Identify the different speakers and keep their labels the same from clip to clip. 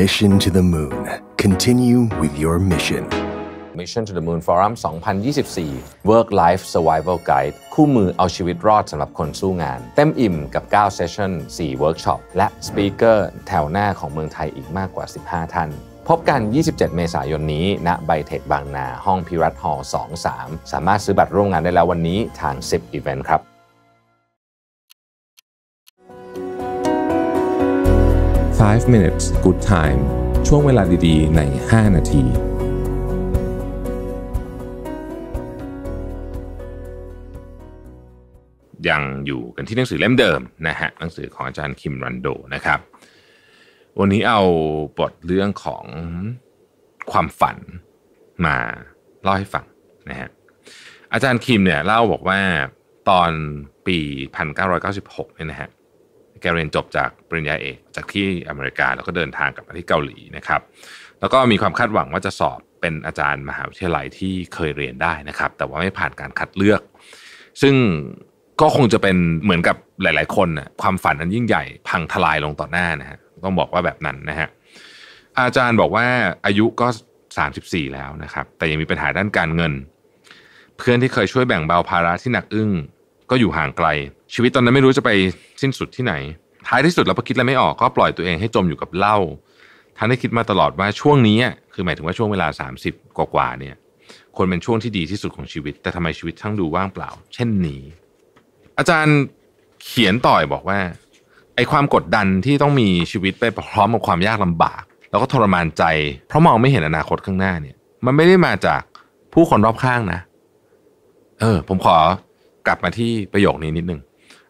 Speaker 1: Mission to the Moon. Continue with your mission. Mission to the Moon Forum 2024 Work
Speaker 2: Life Survival Guide คู่มือเอาชีวิตรอดสำหรับคนสู้งาน เต็มอิ่มกับ9เซสชั่น4เวิร์กช็อปและสปีกเกอร์แถวหน้าของเมืองไทยอีกมากกว่า 15 ท่าน พบกัน 27 เมษายนนี้ ณไบเทคบางนา ห้องพิรัตฮอล์23 สามารถซื้อบัตรร่วมงานได้แล้ววันนี้ทาง 10 Event ครับ5 minutes good time ช่วงเวลาดีๆ ใน 5 นาที ยังอยู่กันที่หนังสือเล่มเดิมนะฮะหนังสือของอาจารย์คิมรันโดนะครับ วันนี้เอาบทเรื่องของความฝันมาเล่าให้ฟังนะฮะ อาจารย์คิมเนี่ยเล่าบอกว่าตอนปี 1996 เนี่ยนะฮะแกเรียนจบจากปริญญาเอกจากที่อเมริกาแล้วก็เดินทางกลับมาที่เกาหลีนะครับแล้วก็มีความคาดหวังว่าจะสอบเป็นอาจารย์มหาวิทยาลัยที่เคยเรียนได้นะครับ แต่ว่าไม่ผ่านการคัดเลือก ซึ่งก็คงจะเป็นเหมือนกับหลายๆคนนะความฝันนั้นยิ่งใหญ่พังทลายลงต่อหน้านะฮะต้องบอกว่าแบบนั้นนะฮะอาจารย์บอกว่าอายุก็ 34 แล้วนะครับแต่ยังมีปัญหาด้านการเงิน เพื่อนที่เคยช่วยแบ่งเบาภาระที่หนักอึ้งก็อยู่ห่างไกล ชีวิตตอนนั้นไม่รู้จะไปสิ้นสุดที่ไหนท้ายที่สุดเราก็คิดอะไรไม่ออกก็ปล่อยตัวเองให้จมอยู่กับเหล้าท่านได้คิดมาตลอดว่าช่วงนี้คือหมายถึงว่าช่วงเวลา 30กว่าเนี่ย คนเป็นช่วงที่ดีที่สุดของชีวิตแต่ทำไมชีวิตทั้งดูว่างเปล่า เช่นนี้ อาจารย์เขียนต่อยบอกว่าไอ้ความกดดันที่ต้องมีชีวิตไปพร้อมกับความยากลำบาก แล้วก็ทรมานใจ เพราะมองไม่เห็นอนาคตข้างหน้าเนี่ย มันไม่ได้มาจากผู้คนรอบข้างนะ เออ ผมขอกลับมาที่ประโยคนี้นิดนึง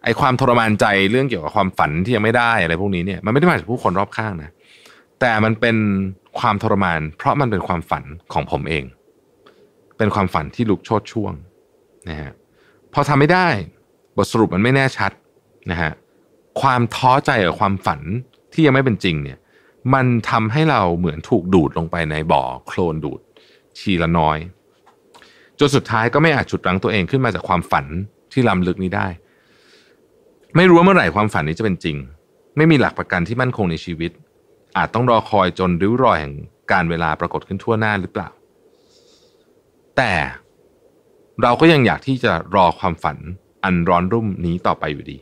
Speaker 2: ไอ้ความทรมานใจเรื่องเกี่ยวกับความฝันที่ยังไม่ได้อะไรพวกนี้เนี่ยมันไม่ได้มาจากผู้คนรอบข้างนะแต่มันเป็นความทรมานเพราะมันเป็นความฝันของผมเอง เป็นความฝันที่ลุกโชดช่วงนะฮะพอทำไม่ได้บทสรุปมันไม่แน่ชัดนะฮะความท้อใจกับความฝันที่ยังไม่เป็นจริงเนี่ยมันทำให้เราเหมือนถูกดูดลงไปในบ่อ โคลนดูดชีละน้อยจนสุดท้ายก็ไม่อาจฉุดรั้งตัวเองขึ้นมาจากความฝันที่ล้ำลึกนี้ได้ ไม่รู้ว่าเมื่อไหร่ความฝันนี้จะเป็นจริง ไม่มีหลักประกันที่มั่นคงในชีวิต อาจต้องรอคอยจนริ้ว รอย แห่งการเวลาปรากฏขึ้นทั่วหน้าหรือเปล่า แต่เราก็ยังอยากที่จะรอความฝันอันร้อนรุ่มนี้ต่อไปอยู่ดี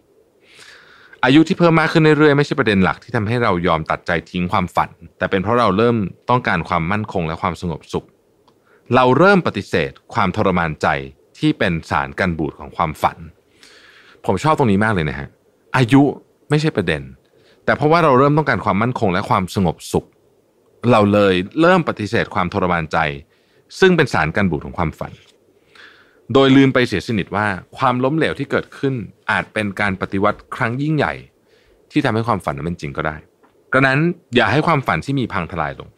Speaker 2: อายุที่เพิ่มมากขึ้นเรื่อยๆไม่ใช่ประเด็นหลักที่ทำให้เรายอมตัดใจทิ้งความฝัน แต่เป็นเพราะเราเริ่มต้องการความมั่นคงและความสงบสุข เราเริ่มปฏิเสธความทรมานใจที่เป็นสารกันบูดของความฝัน ผมชอบตรงนี้มากเลยนะฮะอายุไม่ใช่ประเด็น แต่เพราะว่าเราเริ่มต้องการความมั่นคงและความสงบสุข เราเลยเริ่มปฏิเสธความทรมานใจ ซึ่งเป็นสารกันบูดของความฝัน โดยลืมไปเสียสนิทว่า ความล้มเหลวที่เกิดขึ้น อาจเป็นการปฏิวัติครั้งยิ่งใหญ่ ที่ทำให้ความฝันนั้นเป็นจริงก็ได้กระนั้นอย่าให้ความฝันที่มีพังทลายลง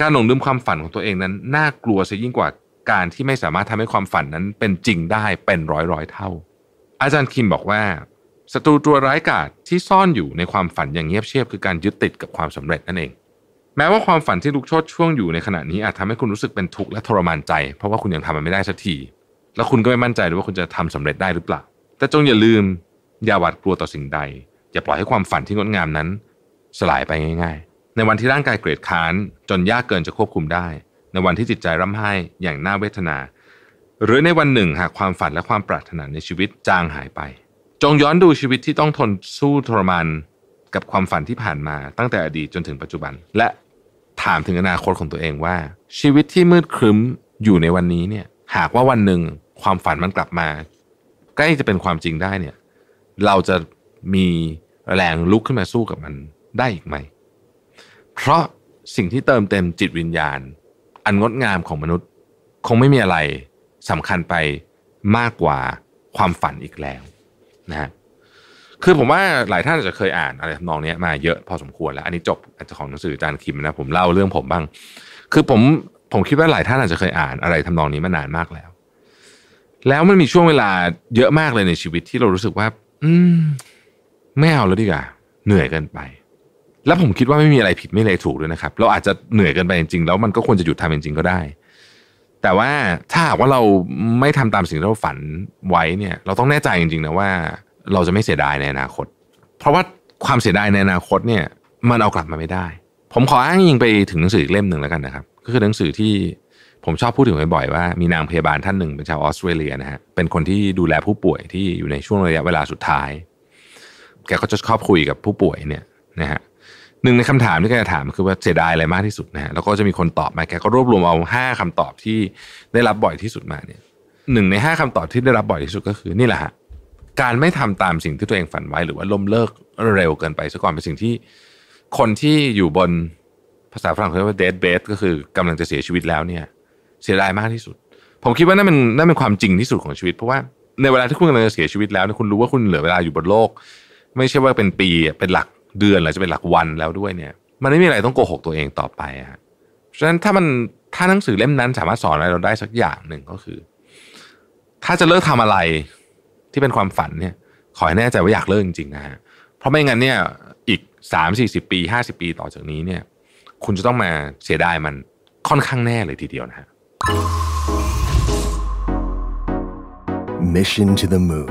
Speaker 2: การหลงลืมความฝันของตัวเองนั้น น่ากลัวซะยิ่งกว่าการที่ไม่สามารถทำให้ความฝันนั้นเป็นจริงได้เป็นร้อยร้อยเท่า อาจารย์คิมบอกว่าศัตรูตัวร้ายกาจที่ซ่อนอยู่ในความฝันอย่างเงียบเชียบคือการยึดติดกับความสำเร็จนั่นเอง แม้ว่าความฝันที่ลุกโชดช่วงอยู่ในขณะนี้อาจทำให้คุณรู้สึกเป็นทุกข์และทรมานใจ เพราะว่าคุณยังทำมันไม่ได้สักทีแล้วคุณก็ไม่มั่นใจด้วยว่าคุณจะทำสำเร็จได้หรือเปล่า แต่จงอย่าลืม อย่าหวาดกลัวต่อสิ่งใดอย่าปล่อยให้ความฝันที่งดงามนั้น สลายไปง่าย ๆ ในวันที่ร่างกายเกรดค้าน จนยากเกินจะควบคุมได้ในวันที่จิตใจร่ำไห้อย่างน่าเวทนา หรือในวันหนึ่งหากความฝันและความปรารถนาในชีวิตจางหายไป จงย้อนดูชีวิตที่ต้องทนสู้ทรมานกับความฝันที่ผ่านมาตั้งแต่อดีตจนถึงปัจจุบัน และถามถึงอนาคตของตัวเองว่า ชีวิตที่มืดครึ้มอยู่ในวันนี้เนี่ย หากว่าวันหนึ่งความฝันมันกลับมา ใกล้จะเป็นความจริงได้เนี่ย เราจะมีแรงลุกขึ้นมาสู้กับมันได้อีกไหม เพราะสิ่งที่เติมเต็มจิตวิญญาณอันงดงามของมนุษย์คงไม่มีอะไรสำคัญไปมากกว่าความฝันอีกแล้วนะฮะคือผมว่าหลายท่านอาจจะเคยอ่านอะไรทำนองนี้มาเยอะพอสมควรแล้วอันนี้จบอาจจะของหนังสือจานคิมนะผมเล่าเรื่องผมบ้าง คือผม ผมคิดว่าหลายท่านอาจจะเคยอ่านอะไรทำนองนี้มานานมากแล้ว แล้วมันมีช่วงเวลาเยอะมากเลยในชีวิตที่เรารู้สึกว่า อืมไม่เอาแล้วดีกว่าเหนื่อยเกินไปแล้วผมคิดว่าไม่มีอะไรผิดไม่เลยถูกด้วยนะครับ เราอาจจะเหนื่อยเกินไปจริงๆแล้วมันก็ควรจะหยุดทำจริงๆก็ได้ แต่ว่าถ้าหากว่าเราไม่ทำตามสิ่งที่เราฝันไว้เนี่ย เราต้องแน่ใจจริงๆนะว่าเราจะไม่เสียดายในอนาคต เพราะว่าความเสียดายในอนาคตเนี่ย มันเอากลับมาไม่ได้ ผมขออ้างยิงไปถึงหนังสืออีกเล่มหนึ่งแล้วกันนะครับ ก็คือหนังสือที่ผมชอบพูดถึงบ่อยๆว่ามีนางพยาบาลท่านหนึ่ง เป็นชาวออสเตรเลียนะฮะ เป็นคนที่ดูแลผู้ป่วยที่อยู่ในช่วงระยะเวลาสุดท้าย แกก็จะชอบคุยกับผู้ป่วยเนี่ยนะฮะหนึ่งในคำถามที่แกถามคือว่าเสียดายอะไรมากที่สุดนะฮะแล้วก็จะมีคนตอบมาแกก็รวบรวมเอาห้าคำตอบที่ได้รับบ่อยที่สุดมาเนี่ยหนึ่งในห้าคำตอบที่ได้รับบ่อยที่สุดก็คือนี่แหละฮะการไม่ทำตามสิ่งที่ตัวเองฝันไว้หรือว่าล้มเลิกเร็วเกินไปซะก่อนเป็นสิ่งที่ คนที่อยู่บนภาษาฝรั่งเขาเรียกว่า dead b e ก็คือกำลังจะเสียชีวิตแล้วเนี่ยเสียดายมากที่สุด ผมคิดว่านั่นเป็นนั่นเป็นความจริงที่สุดของชีวิตเพราะว่าในเวลาที่คุณกำลังจะเสียชีวิตแล้ว คุณรู้ว่าคุณเหลือเวลาอยู่บนโลก ไม่ใช่ว่าเป็นปีเป็นหลักเดือนหรือจะเป็นหลักวันแล้วด้วยเนี่ยมันไม่มีอะไรต้องโกหกตัวเองต่อไปฮะฉะนั้นถ้ามันถ้าหนังสือเล่มนั้นสามารถสอนอะไรเราได้สักอย่างหนึ่งก็คือ ถ้าจะเลิกทำอะไรที่เป็นความฝันเนี่ยขอให้แน่ใจว่าอยากเลิกจริงๆนะฮะเพราะไม่งั้นเนี่ยอีกสามสี่สิบปีห้าสิบปีต่อจากนี้เนี่ยคุณจะต้องมาเสียดายมันค่อนข้างแน่เลยทีเดียวนะฮะ
Speaker 1: Mission to the Moon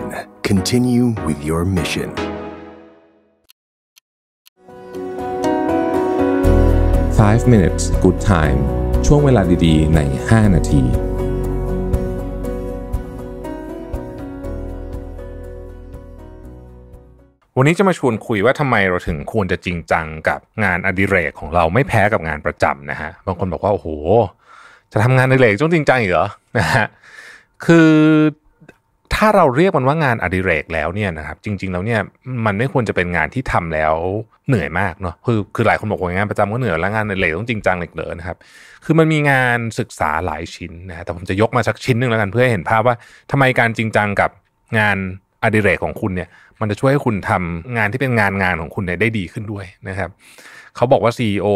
Speaker 1: Continue with your mission
Speaker 2: 5 minutes good time ช่วงเวลาดีๆใน 5 นาที วันนี้จะมาชวนคุยว่าทำไมเราถึงควรจะจริงจังกับงานอดิเรกของเราไม่แพ้กับงานประจำนะฮะ บางคนบอกว่า โอ้โห จะทำงานอดิเรกต้องจริงจังเหรอ นะฮะ คือถ้าเราเรียกมันว่างานอดิเรกแล้วเนี่ยนะครับจริง ๆแล้วเนี่ยมันไม่ควรจะเป็นงานที่ทำแล้วเหนื่อยมากเนาะคือคือหลายคนบอกว่างานประจำก็เหนื่อยแล้วงานอดิเรกต้องจริงจังเหล็กเลนะครับคือมันมีงานศึกษาหลายชิ้นนะแต่ผมจะยกมาสักชิ้นหนึ่งแล้วกันเพื่อให้เห็นภาพว่าทำไมการจริงจังกับงานอดิเรกของคุณเนี่ย มันจะช่วยให้คุณทำงานที่เป็นงานงานของคุณเนี่ยได้ดีขึ้นด้วยนะครับ เขาบอกว่า CEO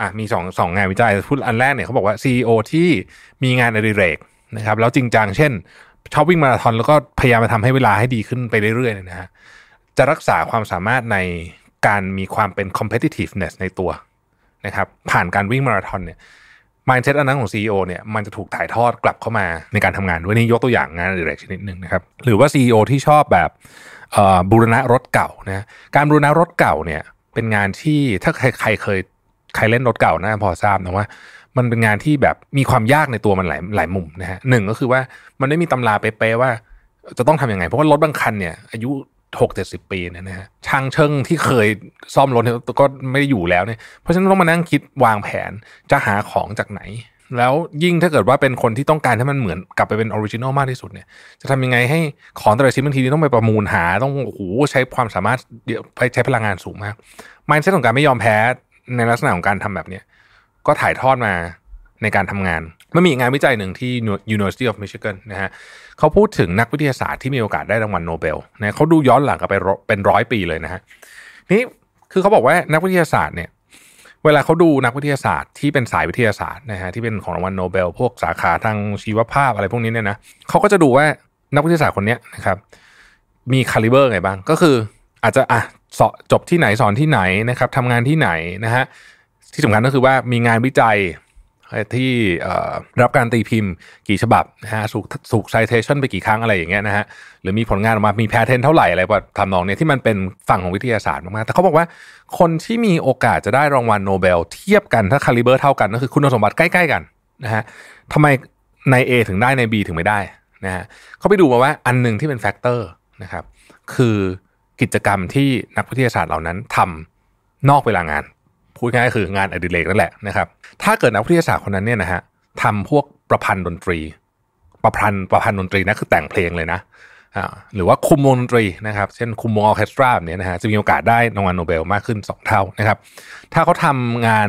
Speaker 2: อ่ะมีสองสองงานวิจัยพูดอันแรกเนี่ยเขาบอกว่า CEO ที่มีงานอดิเรกนะครับ แล้วจริงจังเช่นชอบวิ่งมาราธอนแล้วก็พยายามมาทำให้เวลาให้ดีขึ้นไปเรื่อยๆ นะฮะจะรักษาความสามารถในการมีความเป็น competitiveness ในตัวนะครับผ่านการวิ่งมาราธอนเนี่ย mindset อันนั้นของ CEO เนี่ยมันจะถูกถ่ายทอดกลับเข้ามา ในการทำงานด้วยนี่ยกตัวอย่างงานอดไรกชนิดหนึ่งนะครับหรือว่า CEO ที่ชอบแบบบูรณะรถเก่านะการบูรณะรถเก่าเนี่ยเป็นงานที่ถ้าใครเคยใครเล่นรถเก่าน่าพอทราบนะว่ามันเป็นงานที่แบบมีความยากในตัวมันหลายหลายมุมนะฮะหนึ่งก็คือว่ามันไม่มีตำราเป๊ะๆว่าจะต้องทำยังไงเพราะว่ารถบางคันเนี่ยอายุหกเจ็ดสิบปีเนี่ยนะฮะช่างเชิงที่เคยซ่อมรถเนี่ยก็ไม่ได้อยู่แล้วเนี่ยเพราะฉะนั้นต้องมานั่งคิดวางแผนจะหาของจากไหน แล้วยิ่งถ้าเกิดว่าเป็นคนที่ต้องการให้มันเหมือน กลับไปเป็นออริจินอลมากที่สุดเนี่ยจะทำยังไงให้ของแต่ละชิ้นบางทีต้องไปประมูลหาต้องโอ้โหใช้ความสามารถใช้พลังงานสูงมากมันเซ็ตของการไม่ยอมแพ้ในลักษณะของการทำแบบเนี้ยก็ถ่ายทอดมาในการทำงาน มันมีงานวิจัยหนึ่งที่ University of Michigan นะฮะเขาพูดถึงนักวิทยาศาสตร์ที่มีโอกาสได้รางวัลโนเบลนะเขาดูย้อนหลังกันไปเป็นร้อยปีเลยนะฮะนี่คือเขาบอกว่านักวิทยาศาสตร์เนี่ย เวลาเขาดูนักวิทยาศาสตร์ที่เป็นสายวิทยาศาสตร์นะฮะที่เป็นของรางวัลโนเบลพวกสาขาทางชีวภาพอะไรพวกนี้เนี่ยนะเขาก็จะดูว่านักวิทยาศาสตร์คนนี้นะครับ มีคาลิเบอร์ไงบ้าง ก็คืออาจจะอ่ะสอบจบที่ไหนสอนที่ไหนนะครับทำงานที่ไหนนะฮะที่สำคัญก็คือว่ามีงานวิจัยที่รับการตีพิมพ์กี่ฉบับนะฮะสูกสุกไซเทชันไปกี่ครั้งอะไรอย่างเงี้ยนะฮะหรือมีผลงานออกมา มีแพทเทนเท่าไหร่อะไรว่าทำนองเนี้ยที่มันเป็นฝั่งของวิทยาศาสตร์มากๆ แต่เขาบอกว่าคนที่มีโอกาสจะได้รางวัลโนเบลเทียบกันถ้าคาลิเบอร์เท่ากันก็คือคุณสมบัติใกล้ๆกันนะฮะทำไมใน A ถึงได้ใน B ถึงไม่ได้นะฮะเขาไปดูมาว่าอันหนึ่งที่เป็นแฟกเตอร์นะครับคือกิจกรรมที่นักวิทยาศาสตร์เหล่านั้นทำนอกเวลางานพูดง่ายคืองานอดิเรกนั่นแหละนะครับ ถ้าเกิดนักวิทยาศาสตร์คนนั้นเนี่ยนะฮะทำพวกประพันธ์ดนตรี ประพันธ์ประพันธ์ดนตรีนะคือแต่งเพลงเลยนะหรือว่าคุมวงดนตรีนะครับ เช่นคุมวงออเคสตราเนี่ยนะฮะจะมีโอกาสได้รางวัลโนเบลมากขึ้น 2 เท่านะครับ ถ้าเขาทำงาน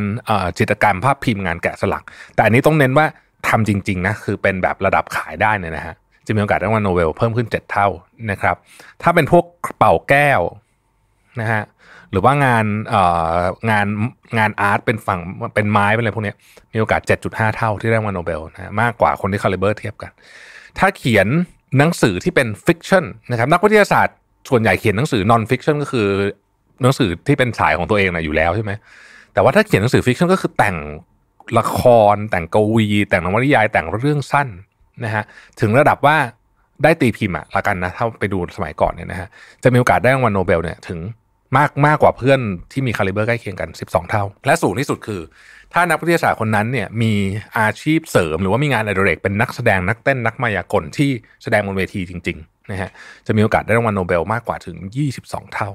Speaker 2: จิตรกรรมภาพพิมพ์งานแกะสลัก แต่อันนี้ต้องเน้นว่าทำจริงๆนะคือเป็นแบบระดับขายได้เนี่ยนะฮะจะมีโอกาสได้รางวัลโนเบลเพิ่มขึ้น7เท่านะครับ ถ้าเป็นพวกเป่าแก้วนะฮะหรือว่างานงานงานอาร์ตเป็นฝั่งเป็นไม้เป็นอะไรพวกนี้มีโอกาส 7.5 เท่าที่ได้รางวัลโนเบลนะมากกว่าคนที่คาลิเบอร์เทียบกัน ถ้าเขียนหนังสือที่เป็นฟิกชันนะครับนักวิทยาศาสตร์ ส่วนใหญ่เขียนหนังสือนอนฟิกชันก็คือหนังสือที่เป็นสายของตัวเองนะอยู่แล้วใช่ไหมแต่ว่าถ้าเขียนหนังสือฟิกชันก็คือแต่งละครแต่งกวีแต่งนวนิยายแต่งเรื่องสั้นนะฮะถึงระดับว่าได้ตีพิมพ์อะละกันนะถ้าไปดูสมัยก่อนเนี่ยนะฮะจะมีโอกาสได้รางวัลโนเบลเนี่ยถึงมาก มากกว่าเพื่อนที่มีคาลิเบอร์ใกล้เคียงกัน 12 เท่า และสูงที่สุดคือ ถ้านักวิทยาศาสตร์คนนั้นเนี่ยมีอาชีพเสริมหรือว่ามีงานอดิเรกเป็นนักแสดงนักเต้นนักมายากลที่แสดงบนเวทีจริงๆนะฮะจะมีโอกาสได้รางวัลโนเบลมากกว่าถึง 22 เท่า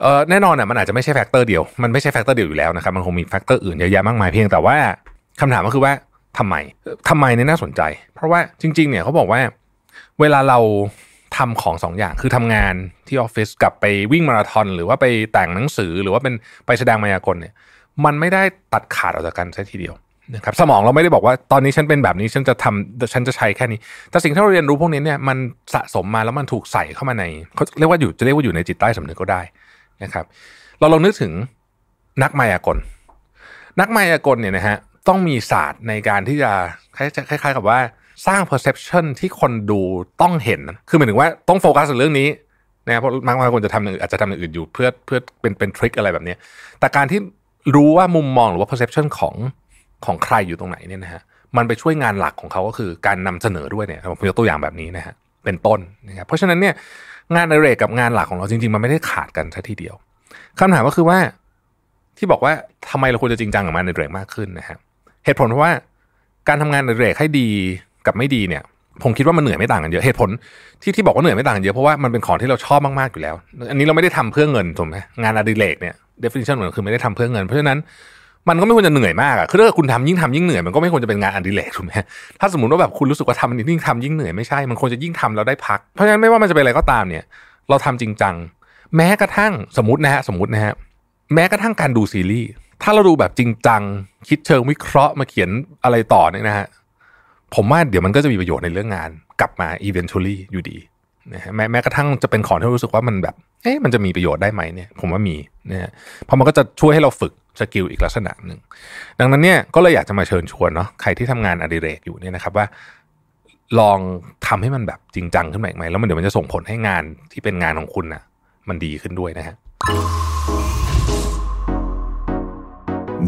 Speaker 2: เอ่อแน่นอนอ่ะมันอาจจะไม่ใช่แฟกเตอร์เดียวมันไม่ใช่แฟกเตอร์เดียวอยู่แล้วนะครับมันคงมีแฟกเตอร์อื่นเยอะแยะมากมาย เพียงแต่ว่าคำถามก็คือว่าทำไมทำไมเนี่ยน่าสนใจ เพราะว่าจริง ๆเนี่ยเขาบอกว่า เวลาเราทำของสองอย่างคือทำงานที่ออฟฟิศกับไปวิ่งมาราธอนหรือว่าไปแต่งหนังสือ หรือว่าเป็นไปแสดงมายากลเนี่ยมันไม่ได้ตัดขาดออกจากกันใช่ทีเดียวนะครับสมองเราไม่ได้บอกว่าตอนนี้ฉันเป็นแบบนี้ฉันจะทำฉันจะใช้แค่นี้ แต่สิ่งที่เราเรียนรู้พวกนี้เนี่ยมันสะสมมาแล้วมันถูกใส่เข้ามาในเขาเรียกว่าอยู่จะเรียกว่าอยู่ในจิตใต้สำนึกก็ได้นะครับเราลองนึกถึงนักมายากลนักมายากลเนี่ยนะฮะต้องมีศาสตร์ในการที่จะคล้ายๆ กับว่าสร้าง perception ที่คนดูต้องเห็น คือหมายถึงว่าต้องโฟกัสในเรื่องนี้นะเพราะบางคนจะทำอ่าอาจจะทำอย่างอื่นอยู่เพื่อเพื่อเป็นเป็นทริคอะไรแบบนี้แต่การที่รู้ว่ามุมมองหรือว่า perception ของของใครอยู่ตรงไหนเนี่ยนะฮะมันไปช่วยงานหลักของเขาก็คือการนำเสนอด้วยเนี่ย ผมยกตัวอย่างแบบนี้นะฮะ เป็นต้นนะครับ เพราะฉะนั้นเนี่ยงานในเรกกับงานหลักของเราจริงๆ มันไม่ได้ขาดกันค่ทีเดียวคำถามก็คือว่าที่บอกว่าทำไมเราควรจะจริงจังกับงานในเรกมากขึ้นนะฮะ เหตุผลเพราะว่าการทำงานในเรกให้ดีกับไม่ดีเนี่ยผมคิดว่ามันเหนื่อย ไม่ต่างกันเยอะเหตุผลที่ที่บอกว่าเหนื่อยไม่ต่างกันเยอะ เพราะว่ามันเป็นของที่เราชอบมาก ๆ อยู่แล้ว อันนี้เราไม่ได้ทำเพื่อเงินถูกไหมงานอดิเรกเนี่ย definition มันคือไม่ได้ทำเพื่อเงินเพราะฉะนั้น มันก็ไม่ควรจะเหนื่อยมากอะคือถ้าคุณทำยิ่งทำยิ่งเหนื่อย มันก็ไม่ควรจะเป็นงานอดิเรกถูกไหมถ้าสมมติว่าแบบคุณรู้สึกว่าทำยิ่งทำายิ่งเหนื่อยไม่ใช่มันควรจะยิ่งทำแล้วได้พัก เพราะฉะนั้นไม่ว่ามันจะเป็นอะไรก็ตามเนี่ย เราทำจริงจังแม้กระทั่งสมมตินะฮะสมมตินะฮะแม้กระทั่งการดูซีรีส์ถ้าเราดูแบบจริงจังคิดเชิงวิเคราะห์มาเขียนอะไรต่อเนี่ยนะฮะผมว่าเดี๋ยวมันก็จะมีประโยชน์ในเรื่องงานกลับมา eventually อยู่ดีนะฮะแม้แม้กระทั่งจะเป็นของที่รู้สึกว่ามันแบบเอ๊ะมันจะมีประโยชน์ได้ไหมเนี่ยผมว่ามีนะฮะเพราะมันก็จะช่วยให้เราฝึกสกิลอีกลักษณะหนึ่งดังนั้นเนี่ยก็เลยอยากจะมาเชิญชวนเนาะใครที่ทำงานอดิเรกอยู่เนี่ยนะครับว่าลองทำให้มันแบบจริงจังขึ้นมไหมแล้วมันเดี๋ยวมันจะส่งผลให้งานที่เป็นงานของคุณนะ่ะมันดีขึ้นด้วยนะฮะ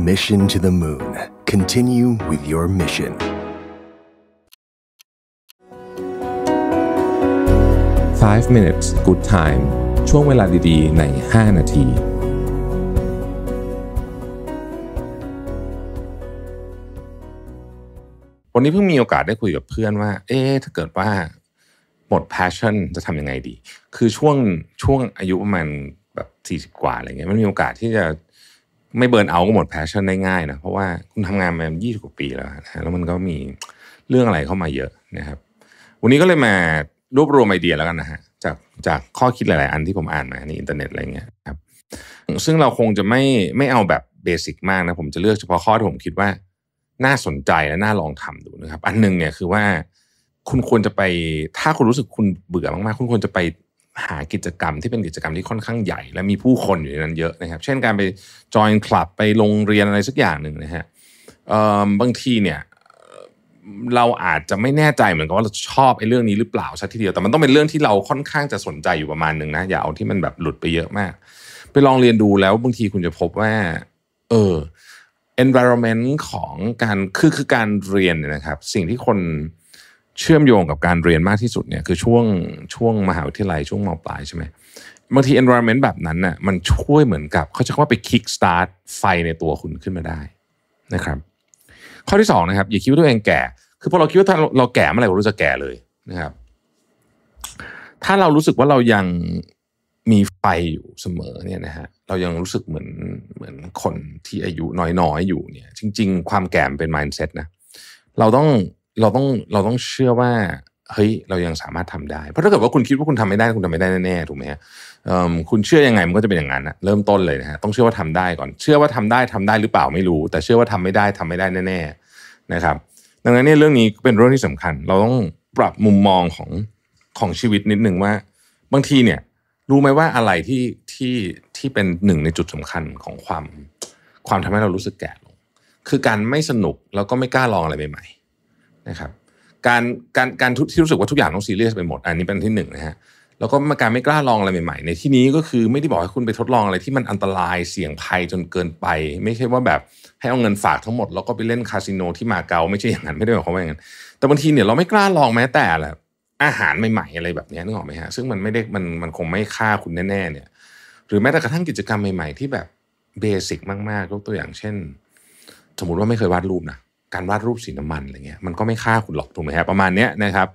Speaker 1: Mission to the Moon Continue with your mission 5 minutes good time ช่วงเวลาดีๆ ใน
Speaker 2: 5 นาที วันนี้เพิ่งมีโอกาสได้คุยกับเพื่อนว่า เอ๊ะถ้าเกิดว่าหมด passion จะทำยังไงดี คือช่วงช่วงอายุประมาณแบบ40 กว่าอะไรเงี้ย มันมีโอกาสที่จะไม่เบิร์นเอาก็หมด passion ได้ง่ายนะ เพราะว่าคุณทำงานมา20 กว่าปีแล้วนะแล้วมันก็มีเรื่องอะไรเข้ามาเยอะนะครับ วันนี้ก็เลยมารวบรวมไอเดียแล้วกันนะฮะจากจากข้อคิดหลายๆอันที่ผมอ่านมาในอินเทอร์เน็ตอะไรเงี้ยครับซึ่งเราคงจะไม่ไม่เอาแบบเบสิกมากนะ ผมจะเลือกเฉพาะข้อที่ผมคิดว่าน่าสนใจและน่าลองทำดูนะครับอันหนึ่งเนี่ยคือว่า คุณควรจะไปถ้าคุณรู้สึกคุณเบื่อมากๆ คุณควรจะไปหากิจกรรมที่เป็นกิจกรรมที่ค่อนข้างใหญ่ และมีผู้คนอยู่ในนั้นเยอะนะครับ เช่นการไปจอยคลับไปโรงเรียนอะไรสักอย่างหนึ่งนะฮะบางทีเนี่ยเราอาจจะไม่แน่ใจเหมือนกันว่าเราชอบไอ้เรื่องนี้หรือเปล่าัดทีเดียวแต่มันต้องเป็นเรื่องที่เราค่อนข้างจะสนใจอยู่ประมาณหนึ่งนะอย่าเอาที่มันแบบหลุดไปเยอะมาก ไปลองเรียนดูแล้วบางทีคุณจะพบว่าเออ environment ของการคือคือการเรียนเนี่ยนะครับ สิ่งที่คนเชื่อมโยงกับการเรียนมากที่สุดเนี่ยคือช่วงช่วงมหาวิทยาลัยช่วงมปลายใช่ไหมบางที environment แบบนั้นน่ะมันช่วยเหมือนกับเขาจะว่าไป kick start ไฟในตัวคุณขึ้นมาได้นะครับข้อที่สองนะครับอย่าคิดว่าตัวเองแก่คือพอเราคิดว่าเราแก่เมื่อไหร่เราจะแก่เลยนะครับ ถ้าเรารู้สึกว่าเรายังมีไฟอยู่เสมอเนี่ยนะฮะเรายังรู้สึกเหมือนเหมือนคนที่อายุน้อยๆอยู่เนี่ย จริง ๆ ความแก่เป็น mindset นะเราต้องเราต้องเราต้องเชื่อว่าเฮ้ยเรายังสามารถทำได้เพราะถ้าเกิดว่าคุณคิดว่าคุณทำไม่ได้คุณทำไม่ได้แน่ๆถูกไหมฮะคุณเชื่อยังไงมันก็จะเป็นอย่างนั้นนะเริ่มต้นเลยนะฮะต้องเชื่อว่าทำได้ก่อน เชื่อว่าทำได้ทำได้หรือเปล่าไม่รู้ แต่เชื่อว่าทำไม่ได้ทำไม่ได้แน่ๆนะครับ ดังนั้นเนี่ยเรื่องนี้เป็นเรื่องที่สำคัญเราต้องปรับมุมมองของของชีวิตนิดนึงว่า บางทีเนี่ยรู้ไหมว่าอะไรที่ที่ที่เป็นหนึ่งในจุดสำคัญของความความทำให้เรารู้สึกแก่ลงคือการไม่สนุกแล้วก็ไม่กล้าลองอะไรใหม่ๆนะครับ การการการที่รู้สึกว่าทุกอย่างต้องซีเรียสไปหมดอันนี้เป็นที่หนึ่งนะฮะแล้วก็มาการไม่กล้าลองอะไรใหม่ ๆในที่นี้ก็คือไม่ได้บอกให้คุณไปทดลองอะไรที่มันอันตรายเสี่ยงภัยจนเกินไป ไม่ใช่ว่าแบบให้เอาเงินฝากทั้งหมดแล้วก็ไปเล่นคาสิโนที่มาเก๊าไม่ใช่อย่างนั้นไม่ได้หมายความว่าอย่างนั้นแต่บางทีเนี่ยเราไม่กล้าลองแม้แต่แหละอาหารใหม่ๆอะไรแบบนี้นึกออกไหมฮะซึ่งมันไม่ได้มันมันคงไม่ฆ่าคุณแน่ๆเนี่ย หรือแม้แต่กระทั่งกิจกรรมใหม่ๆที่แบบเบสิกมากๆยกตัวอย่างเช่น สมมติว่าไม่เคยวาดรูปนะการวาดรูปสีน้ำมันอะไรเงี้ยมันก็ไม่ฆ่าคุณหรอกถูกไหมฮะประมาณเนี้ยนะครับ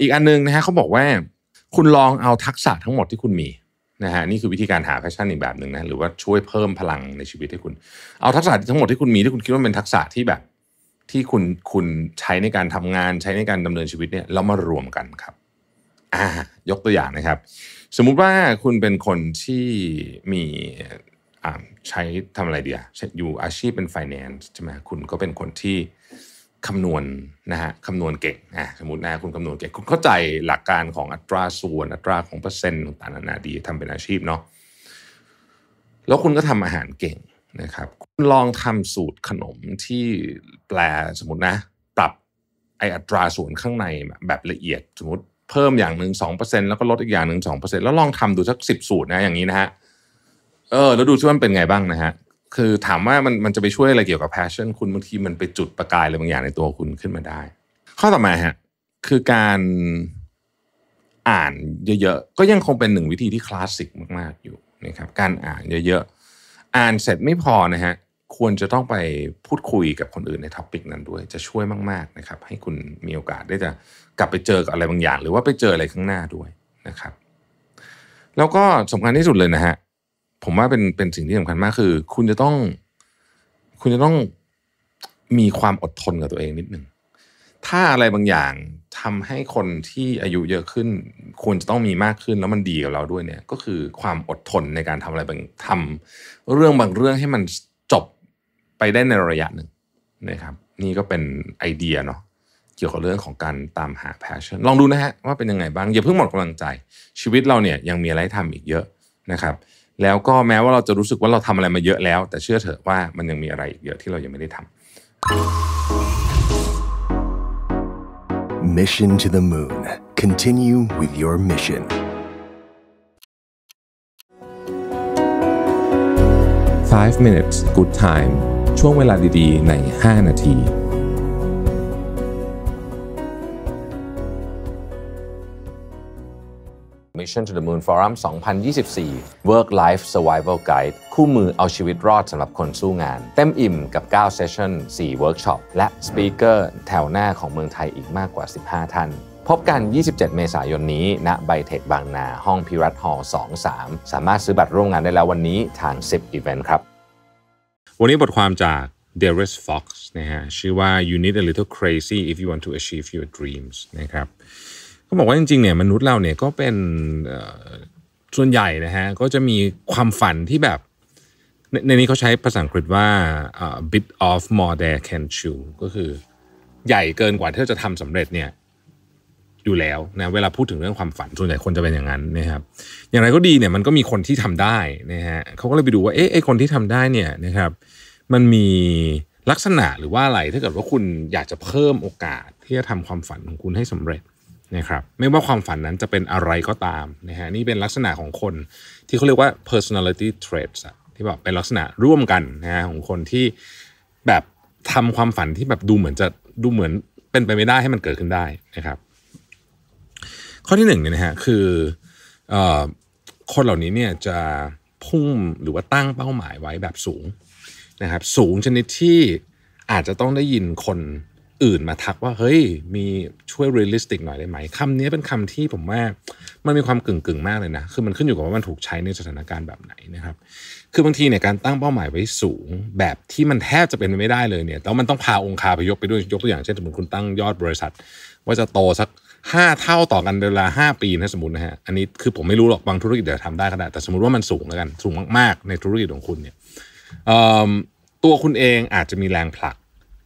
Speaker 2: อีกอันนึงนะฮะเขาบอกว่าคุณลองเอาทักษะทั้งหมดที่คุณมีนะฮะนี่คือวิธีการหาแพชชั่นอีกแบบหนึ่งนะหรือว่าช่วยเพิ่มพลังในชีวิตให้คุณเอาทักษะทั้งหมดที่คุณมีที่คุณคิดว่าเป็นทักษะที่แบบ ที่คุณคุณใช้ในการทำงานใช้ในการดำเนินชีวิตเนี่ยแล้วมารวมกันครับอ่ายกตัวอย่างนะครับ สมมุติว่าคุณเป็นคนที่มีใช้ทำอะไรเดียวอยู่อาชีพเป็น finance ใช่ไหมคุณก็เป็นคนที่คำนวณนะฮะคำนวณเก่งอ่ะสมมตินะคุณคำนวณเก่งคุณเข้าใจหลักการของอัตรา ส่วน อัตราของเปอร์เซ็นต์ต่างๆนานาดีทำเป็นอาชีพเนาะแล้วคุณก็ทำอาหารเก่งนะครับ คุณลองทำสูตรขนมที่แปลสมมตินะ ปรับไออัตราส่วนข้างในแบบละเอียด สมมติเพิ่มอย่างหนึ่งสองเปอร์เซ็นแล้วก็ลดอีกอย่างหนึ่งสองเปอร์เซ็นแล้วลองทำดูสักสิบสูตรนะอย่างนี้นะฮะเออแล้วดูซิว่ามันเป็นไงบ้างนะฮะคือถามว่ามันมันจะไปช่วยอะไรเกี่ยวกับแพชชั่นคุณบางทีมันไปจุดประกายอะไรบางอย่างในตัวคุณขึ้นมาได้ ข้อต่อมาฮะคือการอ่านเยอะๆ ก็ยังคงเป็นหนึ่งวิธีที่คลาสสิกมากๆอยู่นะครับการอ่านเยอะๆ อ่านเสร็จไม่พอนะฮะควรจะต้องไปพูดคุยกับคนอื่นในท็อปิกนั้นด้วย จะช่วยมากๆนะครับให้คุณมีโอกาสได้จะกลับไปเจอกับอะไรบางอย่างหรือว่าไปเจออะไรข้างหน้าด้วยนะครับ แล้วก็สำคัญที่สุดเลยนะฮะผมว่าเป็นเป็นสิ่งที่สำคัญมากคือคุณจะต้อง คุณจะต้องมีความอดทนกับตัวเองนิดหนึ่งถ้าอะไรบางอย่างทำให้คนที่อายุเยอะขึ้น ควรจะต้องมีมากขึ้นแล้วมันดีกับเราด้วยเนี่ย ก็คือความอดทนในการทำอะไรบางทำเรื่องบางเรื่องให้มันจบไปได้ในระยะหนึ่งนะครับ นี่ก็เป็นไอเดียเนาะเกี่ยวกับเรื่องของการตามหาแพชชั่นลองดูนะฮะว่าเป็นยังไงบ้างอย่าเพิ่งหมดกำลังใจ ชีวิตเราเนี่ยยังมีอะไรทำอีกเยอะนะครับแล้วก็แม้ว่าเราจะรู้สึกว่าเราทำอะไรมาเยอะแล้ว แต่เชื่อเถอะว่ามันยังมีอะไรเยอะที่เรายังไม่ได้ทำ
Speaker 1: Mission to the Moon Continue with your mission Five minutes good time ช่วงเวลาดี
Speaker 2: ๆ ใน 5 นาที Mission to the Moon Forum 2024 Work Life Survival Guide คู่มือเอาชีวิตรอดสำหรับคนสู้งาน เต็มอิ่มกับ9เซสชั่น4เวิร์กช็อปและสปีกเกอร์แถวหน้าของเมืองไทยอีกมากกว่า 15 ท่าน พบกัน 27 เมษายนนี้ณไบเทคบางนา ห้องพิรัตฮอล์23 สามารถซื้อบัตรร่วมงานได้แล้ววันนี้ทาง 10 Event ครับ วันนี้บทความจาก d e r i s Fox นะฮะ ชื่อว่า you need a little crazy if you want to achieve your dreams นะครับบอกว่าจริงๆ เนี่ยมนุษย์เราเนี่ยก็เป็นส่วนใหญ่นะฮะก็จะมีความฝันที่แบบ ในนี้เขาใช้ภาษาอังกฤษว่า uh, bit of more than can chew ก็คือใหญ่เกินกว่าที่จะทำสำเร็จเนี่ยอยู่แล้วนะเวลาพูดถึงเรื่องความฝันส่วนใหญ่คนจะเป็นอย่างนั้นนะครับ อย่างไรก็ดีเนี่ย มันก็มีคนที่ทำได้นะฮะเขาก็เลยไปดูว่าเอ๊ะไอคนที่ทำได้เนี่ยนะครับ มันมีลักษณะหรือว่าอะไรถ้าเกิดว่าคุณอยากจะเพิ่มโอกาสที่จะทำความฝันของคุณให้สำเร็จนะครับไม่ว่าความฝันนั้นจะเป็นอะไรก็ตามนะฮะนี่เป็นลักษณะของคนที่เขาเรียกว่า personality traits ที่แบบเป็นลักษณะร่วมกันนะฮะของคนที่แบบทำความฝันที่แบบดูเหมือนจะดูเหมือนเป็นไปไม่ได้ให้มันเกิดขึ้นได้นะครับ ข้อที่หนึ่งเนี่ยนะฮะคืออคนเหล่านี้เนี่ยจะพุ่งหรือว่าตั้งเป้าหมายไว้แบบสูงนะครับสูงชนิดที่อาจจะต้องได้ยินคนอื่นมาทักว่าเฮ้ยมีช่วยเรียลลิสติกหน่อยได้ไหมคำนี้เป็นคำที่ผมว่ามันมีความกึ่งกึ่งมากเลยนะ คือมันขึ้นอยู่กับว่ามันถูกใช้ในสถานการณ์แบบไหนนะครับ คือบางทีเนี่ยการตั้งเป้าหมายไว้สูงแบบที่มันแทบจะเป็นไปไม่ได้เลยเนี่ยแล้วมันต้องพาองค์คาพยพไปด้วยยกตัวอย่างเช่นสมมติคุณตั้งยอดบริษัท ว่าจะโตสักห้าเท่าต่อกันเวลาห้าปีนะสมมตินะฮะอันนี้คือผมไม่รู้หรอกบางธุรกิจเดี๋ยวทำได้ก็ได้แต่สมมติว่ามันสูงแล้วกันสูงมากๆในธุรกิจของคุณเนี่ยตัวคุณเองอาจจะมีแรงผลัก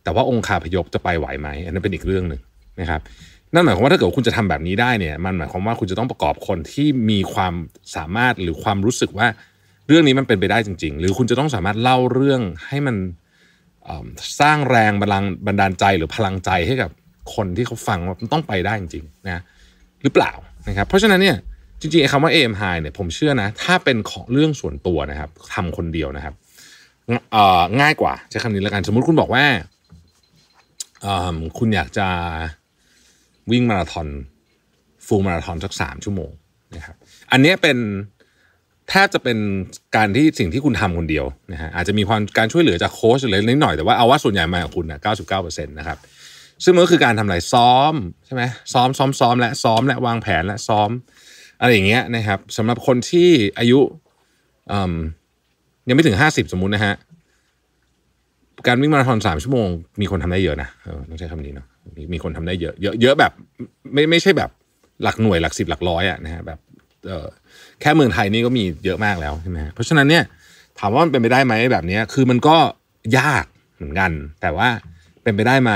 Speaker 2: แต่ว่าองค์คาพยพจะไปไหวไหมอันนั้นเป็นอีกเรื่องหนึ่งนะครับนั่นหมายความว่าถ้าเกิดคุณจะทำแบบนี้ได้เนี่ยมันหมายความว่าคุณจะต้องประกอบคนที่มีความสามารถหรือความรู้สึกว่า เรื่องนี้มันเป็นไปได้จริงๆ หรือคุณจะต้องสามารถเล่าเรื่องให้มันสร้างแรงบันลังบันดาลใจหรือพลังใจให้กับคนที่เขาฟังว่ามันต้องไปได้จริงๆนะหรือเปล่านะครับเพราะฉะนั้นเนี่ยจริงๆไอ้คำว่า a อ m high เนี่ย ผมเชื่อนะ ถ้าเป็นของเรื่องส่วนตัวนะครับทำคนเดียวนะครับง่ายกว่าใช้คำนี้แล้วกันสมมติคุณบอกว่าคุณอยากจะวิ่งมาราธอนฟูลมาราธอนสักสามชั่วโมงนะครับอันนี้เป็นแทบจะเป็นการที่สิ่งที่คุณทำคนเดียวนะฮะอาจจะมีความการช่วยเหลือจากโค้ชเล็กนิดหน่อยแต่ว่าเอาว่าส่วนใหญ่มาของคุณนะ99%นะครับซึ่งมันก็คือการทำอะไรซ้อมใช่ไหมซ้อมซ้อมซ้อมและซ้อมและวางแผนและซ้อม อะไรอย่างเงี้ยนะครับสำหรับคนที่อายุยังไม่ถึง 50 สมมุตินะฮะการวิ่งมาราธอนสามชั่วโมงมีคนทำได้เยอะนะต้องใช้คำนี้เนาะมีคนทำได้เยอะเยอะเยอะแบบ ไม่ไม่ใช่แบบหลักหน่วยหลักสิบหลักร้อยอะนะฮะแบบแค่เมืองไทยนี่ก็มีเยอะมากแล้วใช่ไหมเพราะฉะนั้นเนี่ยถามว่ามันเป็นไปได้ไหมแบบนี้คือมันก็ยากเหมือนกันแต่ว่าเป็นไปได้ไหม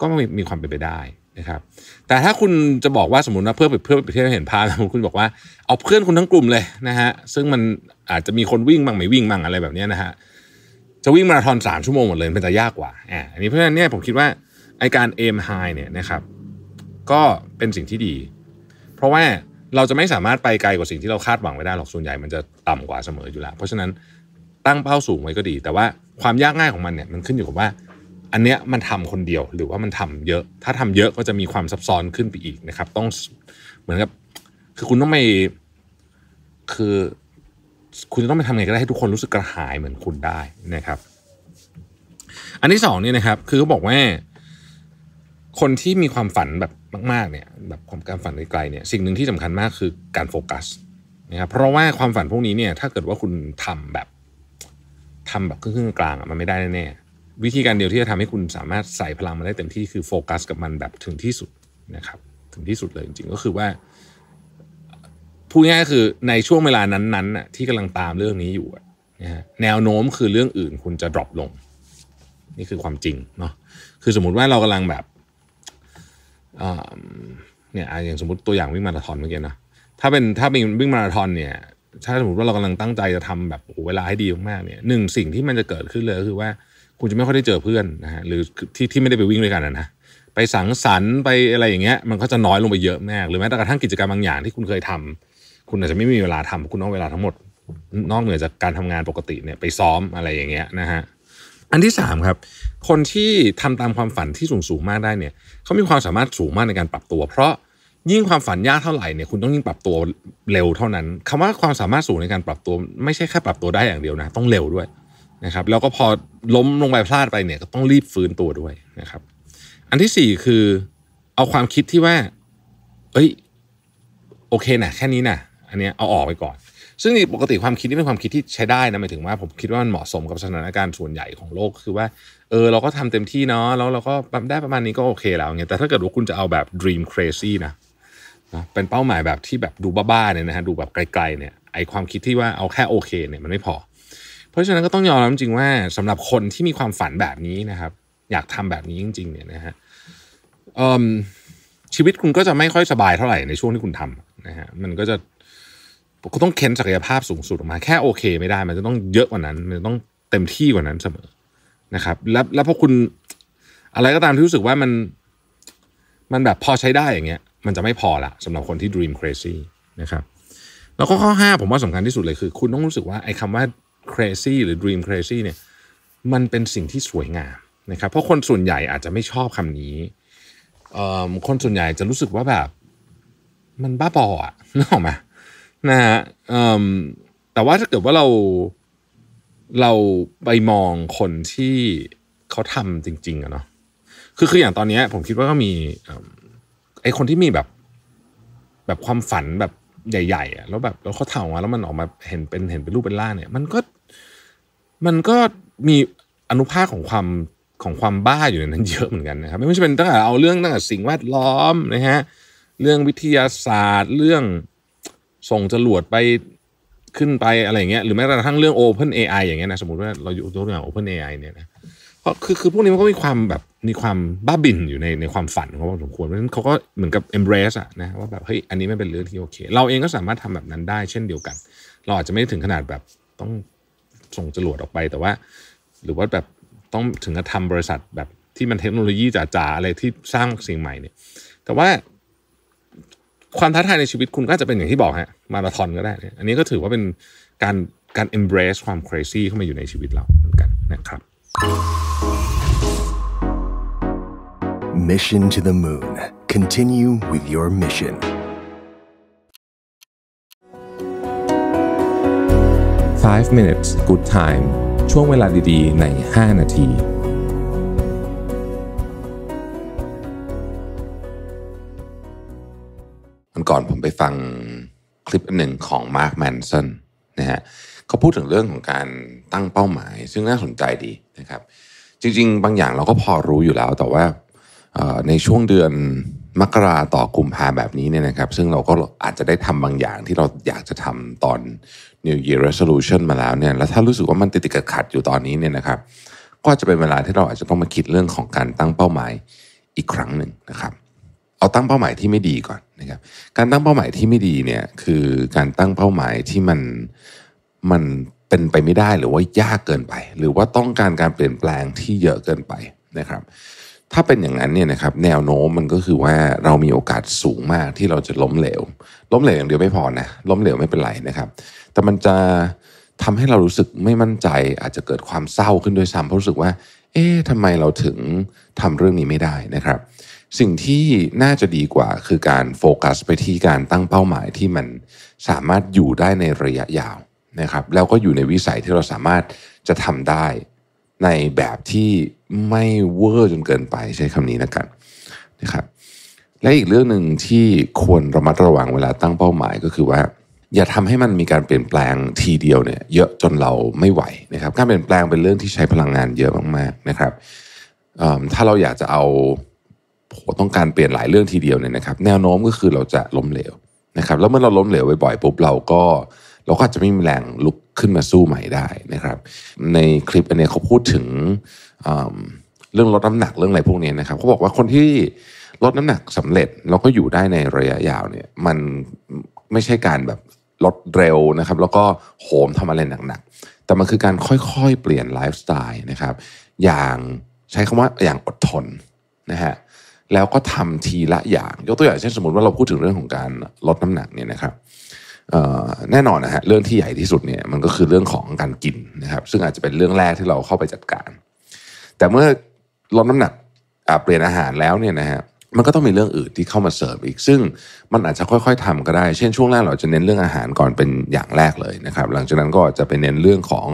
Speaker 2: ก็มีมีความเป็นไปได้นะครับ แต่ถ้าคุณจะบอกว่าสมมติว่าเพื่อเพื่อเพื่อเห็นภาพคุณบอกว่าเอาเพื่อนคุณทั้งกลุ่มเลยนะฮะซึ่งมันอาจจะมีคนวิ่งบ้างไม่วิ่งบ้างอะไรแบบนี้นะฮะจะวิ่งมาราธอน3ชั่วโมงหมดเลยเป็นจะยากกว่าอ่าอันนี้เพราะฉะนั้นเนี่ยผมคิดว่าไอการเอมไฮเนี่ยนะครับ ก็เป็นสิ่งที่ดี เพราะว่าเราจะไม่สามารถไปไกลกว่าสิ่งที่เราคาดหวังไว้ได้หรอกส่วนใหญ่มันจะต่ำกว่าเสมออยู่แล้ว เพราะฉะนั้นตั้งเป้าสูงไว้ก็ดี แต่ว่าความยากง่ายของมันเนี่ยมันขึ้นอยู่กับว่า อันเนี้ยมันทำคนเดียวหรือว่ามันทำเยอะถ้าทำเยอะก็จะมีความซับซ้อนขึ้นไปอีกนะครับ ต้องเหมือนกับ คือคุณต้องไม่คือคุณจะต้องไปทำไงก็ได้ให้ทุกคนรู้สึกกระหายเหมือนคุณได้นะครับ อันที่สองเนี่ยนะครับคือเขาบอกว่า คนที่มีความฝันแบบมากๆ เนี่ย แบบความการฝันไกลๆเนี่ยสิ่งหนึ่งที่สำคัญมากคือการโฟกัสนะครับเพราะว่าความฝันพวกนี้เนี่ยถ้าเกิดว่าคุณทำแบบ ทำแบบครึ่งกลางมันไม่ได้แน่วิธีการเดียวที่จะทำให้คุณสามารถใส่พลังมาได้เต็มที่คือโฟกัส กับมันแบบถึงที่สุดนะครับถึงที่สุดเลยจริงๆก็คือว่าพูดง่ายคือในช่วงเวลานั้นๆน่ะที่กำลังตามเรื่องนี้อยู่นะฮะแนวโน้มคือเรื่องอื่นคุณจะดรอปลง นี่คือความจริงเนาะคือสมมุติว่าเรากำลังแบบเนี่ยอย่างสมมติตัวอย่างวิ่งมาราธอนเมื่อกี้นะถ้าเป็นถ้าเป็นวิ่งมาราธอนเนี่ยถ้าสมมติว่าเรากำลังตั้งใจจะทำแบบโอ้เวลาให้ดีมากๆเนี่ยหนึ่งสิ่งที่มันจะเกิดขึ้นเลยก็คือว่าคุณจะไม่ค่อยได้เจอเพื่อนนะฮะหรือที่ที่ไม่ได้ไปวิ่งด้วยกันนะไปสังสรรค์ไปอะไรอย่างเงี้ยมันก็จะน้อยลงไปเยอะมากหรือแม้แต่กระทั่งกิจกรรมบางอย่างที่คุณเคยทำคุณอาจจะไม่มีเวลาทำาคุณต้องเวลาทั้งหมดนอกเหนือจากการทำงานปกติเนี่ยไปซ้อมอะไรอย่างเงี้ยนะฮะ อันที่สามครับ คนที่ทำตามความฝันที่สูงสูงมากได้เนี่ยเขามีความสามารถสูงมากในการปรับตัว เพราะยิ่งความฝันยากเท่าไหร่เนี่ยคุณต้องยิ่งปรับตัวเร็วเท่านั้น คำว่าความสามารถสูงในการปรับตัวไม่ใช่แค่ ปรับตัวได้อย่างเดียวนะ ต้องเร็วด้วยนะครับแล้วก็พอล้มลงไปพลาดไปเนี่ย ก็ต้องรีบฟื้นตัวด้วยนะครับ อันที่4คือ เอาความคิดที่ว่าเอ้ยโอเคนะแค่นี้นะอันนี้เอาออกไปก่อน ซึ่งปกติความคิดนี้เป็นความคิดที่ใช้ได้นะหมายถึงว่าผมคิดว่ามันเหมาะสมกับสถานการณ์ส่วนใหญ่ของโลกคือว่าเออเราก็ทำเต็มที่เนาะแล้วเราก็ได้ประมาณนี้ก็โอเคแล้วเงี้ยแต่ถ้าเกิดว่าคุณจะเอาแบบ dream crazy นะนะเป็นเป้าหมายแบบที่แบบดูบ้าๆเนี่ยนะฮะดูแบบไกล ๆเนี่ยไอความคิดที่ว่าเอาแค่โอเคเนี่ยมันไม่พอ เพราะฉะนั้นก็ต้องยอมรับจริงว่าสำหรับคนที่มีความฝันแบบนี้นะครับ อยากทำแบบนี้จริง ๆเนี่ยนะฮะชีวิตคุณก็จะไม่ค่อยสบายเท่าไหร่ในช่วงที่คุณทำนะฮะมันก็จะก็ต้องเค้นศักยภาพสูงสุดออกมา แค่โอเค ไม่ได้ มันจะต้องเยอะกว่านั้น มันจะต้องเต็มที่กว่านั้นเสมอนะครับ แล้วแล้วพอคุณอะไรก็ตามที่รู้สึกว่ามันมันแบบพอใช้ได้อย่างเงี้ยมันจะไม่พอละสำหรับคนที่ dream crazy นะครับ แล้วก็ข้อ5ผมว่าสำคัญที่สุดเลยคือ คุณต้องรู้สึกว่าไอ้คำว่า crazy หรือ dream crazy เนี่ย มันเป็นสิ่งที่สวยงามนะครับเพราะคนส่วนใหญ่อาจจะไม่ชอบคำนี้คนส่วนใหญ่จะรู้สึกว่าแบบ มันบ้าบออะนึกออกไหมนะฮะแต่ว่าถ้าเกิดว่าเราเรา ไปมองคนที่เขาทำจริงๆอะเนาะคือคืออย่างตอนนี้ผมคิดว่าก็มีไอคนที่มีแบบ แบบความฝันแบบใหญ่ ๆอะแล้วแบบแล้วเขาถ่าออกมาแล้วมันออกมาเห็นเป็นเห็นเป็นรูปเป็นร่างเนี่ยมันก็ มันก็มีอนุภาคของความของความบ้าอยู่ในนั้นเยอะเหมือนกันนะครับไม่ว่าจะเป็นตั้งแต่เอาเรื่องตั้งแต่สิ่งแวดล้อมนะฮะ เรื่องวิทยาศาสตร์เรื่องส่งจรวดไปขึ้นไปอะไรอย่างเงี้ยหรือแม้กระทั่งเรื่อง Open AI อย่างเงี้ยนะ สมมติว่าเราอยู่ตัวอย่าง Open AI เนี่ยนะเพราะคือคือพวกนี้มันก็มีความแบบมีความบ้าบินอยู่ในในความฝันของเขาพอสมควรเพราะฉะนั้นเขาก็เหมือนกับ embrace อะนะว่าแบบเฮ้ยอันนี้ไม่เป็นเรื่องที่โอเค เราเองก็สามารถทำแบบนั้นได้เช่นเดียวกัน เราอาจจะไม่ถึงขนาดแบบต้องส่งจรวดออกไปแต่ว่า หรือว่าแบบต้องถึงกับทำบริษัทแบบที่มันเทคโนโลยีจ๋าๆอะไรที่สร้างสิ่งใหม่เนี่ย แต่ว่าความท้าทายในชีวิตคุณก็จะเป็นอย่างที่บอกฮะมาราธอนก็ได้ อันนี้ก็ถือว่าเป็นการการ embrace ความ crazy เข้ามาอยู่ในชีวิตเราเหมือนกันนะครับ
Speaker 1: Mission to the Moon Continue with your mission
Speaker 2: Five minutes good time ช่วงเวลาดีๆ ใน 5 นาทีันก่อนผมไปฟังคลิปหนึ่งของมาร์คแมนสันนะฮะเขาพูดถึงเรื่องของการตั้งเป้าหมาย ซึ่งน่าสนใจดีนะครับ จริงๆ บางอย่างเราก็พอรู้อยู่แล้วแต่ว่าในช่วงเดือนมกราต่อกุมภาแบบนี้เนี่ยนะครับซึ่งเราก็อาจจะได้ทำบางอย่างที่เราอยากจะทำตอน New Year Resolution มาแล้วเนี่ยแล้วถ้ารู้สึกว่ามันติดติดขัดอยู่ตอนนี้เนี่ยนะครับก็จะเป็นเวลาที่เราอาจจะต้องมาคิดเรื่องของการตั้งเป้าหมายอีกครั้งหนึ่งนะครับเอาตั้งเป้าหมายที่ไม่ดีก่อนครับการตั้งเป้าหมายที่ไม่ดีเนี่ยคือการตั้งเป้าหมายที่มันมันเป็นไปไม่ได้หรือว่ายากเกินไป หรือว่าต้องการการเปลี่ยนแปลงที่เยอะเกินไปนะครับ ถ้าเป็นอย่างนั้นเนี่ยนะครับ แนวโน้มมันก็คือว่าเรามีโอกาสสูงมากที่เราจะล้มเหลว ล้มเหลวอย่างเดียวไม่พอนะล้มเหลวไม่เป็นไรนะครับ แต่มันจะทำให้เรารู้สึกไม่มั่นใจ อาจจะเกิดความเศร้าขึ้นด้วยซ้ำเพราะรู้สึกว่า เอ๊ะทำไมเราถึงทำเรื่องนี้ไม่ได้นะครับสิ่งที่น่าจะดีกว่าคือการโฟกัสไปที่การตั้งเป้าหมายที่มันสามารถอยู่ได้ในระยะยาวนะครับ แล้วก็อยู่ในวิสัยที่เราสามารถจะทำได้ในแบบที่ไม่เวอร์จนเกินไปใช้คำนี้นะกันนะครับ และอีกเรื่องหนึ่งที่ควรระมัดระวังเวลาตั้งเป้าหมาย ก็คือว่า อย่าทำให้มันมีการเปลี่ยนแปลงทีเดียวเนี่ยเยอะจนเราไม่ไหวนะครับ การเปลี่ยนแปลงเป็นเรื่องที่ใช้พลังงานเยอะมากๆนะครับถ้าเราอยากจะเอาโหต้องการเปลี่ยนหลายเรื่องทีเดียวเนี่ยนะครับ แนวโน้มก็คือเราจะล้มเหลวนะครับ แล้วเมื่อเราล้มเหลวบ่อยๆปุ๊บเราก็เราก็จะไม่มีแรงลุกขึ้นมาสู้ใหม่ได้นะครับ ในคลิปอันนี้เขาพูดถึงเเรื่องลดน้ำหนักเรื่องอะไรพวกนี้นะครับเขาบอกว่าคนที่ลดน้ำหนักสำเร็จแล้วก็อยู่ได้ในระยะยาวเนี่ย มันไม่ใช่การแบบลดเร็วนะครับ แล้วก็โหมทำอะไรหนักๆแต่มันคือการค่อยๆเปลี่ยนไลฟ์สไตล์นะครับอย่างใช้คำว่าอย่างอดทนนะฮะแล้วก็ทำทีละอย่างยกตัวอย่างเช่นสมมติว่าเราพูดถึงเรื่องของการลดน้ำหนักเนี่ยนะครับแน่นอนนะฮะเรื่องที่ใหญ่ที่สุดเนี่ยมันก็คือเรื่องของการกินนะครับ ซึ่งอาจจะเป็นเรื่องแรกที่เราเข้าไปจัดการ แต่เมื่อลดน้ำหนักเปลี่ยนอาหารแล้วเนี่ยนะฮะมันก็ต้องมีเรื่องอื่นที่เข้ามาเสริมอีกซึ่งมันอาจจะค่อย ๆ ทำก็ได้เช่นช่วงแรกเราจะเน้นเรื่องอาหารก่อนเป็นอย่างแรกเลยนะครับ หลังจากนั้นก็จะไปเน้นเรื่องของ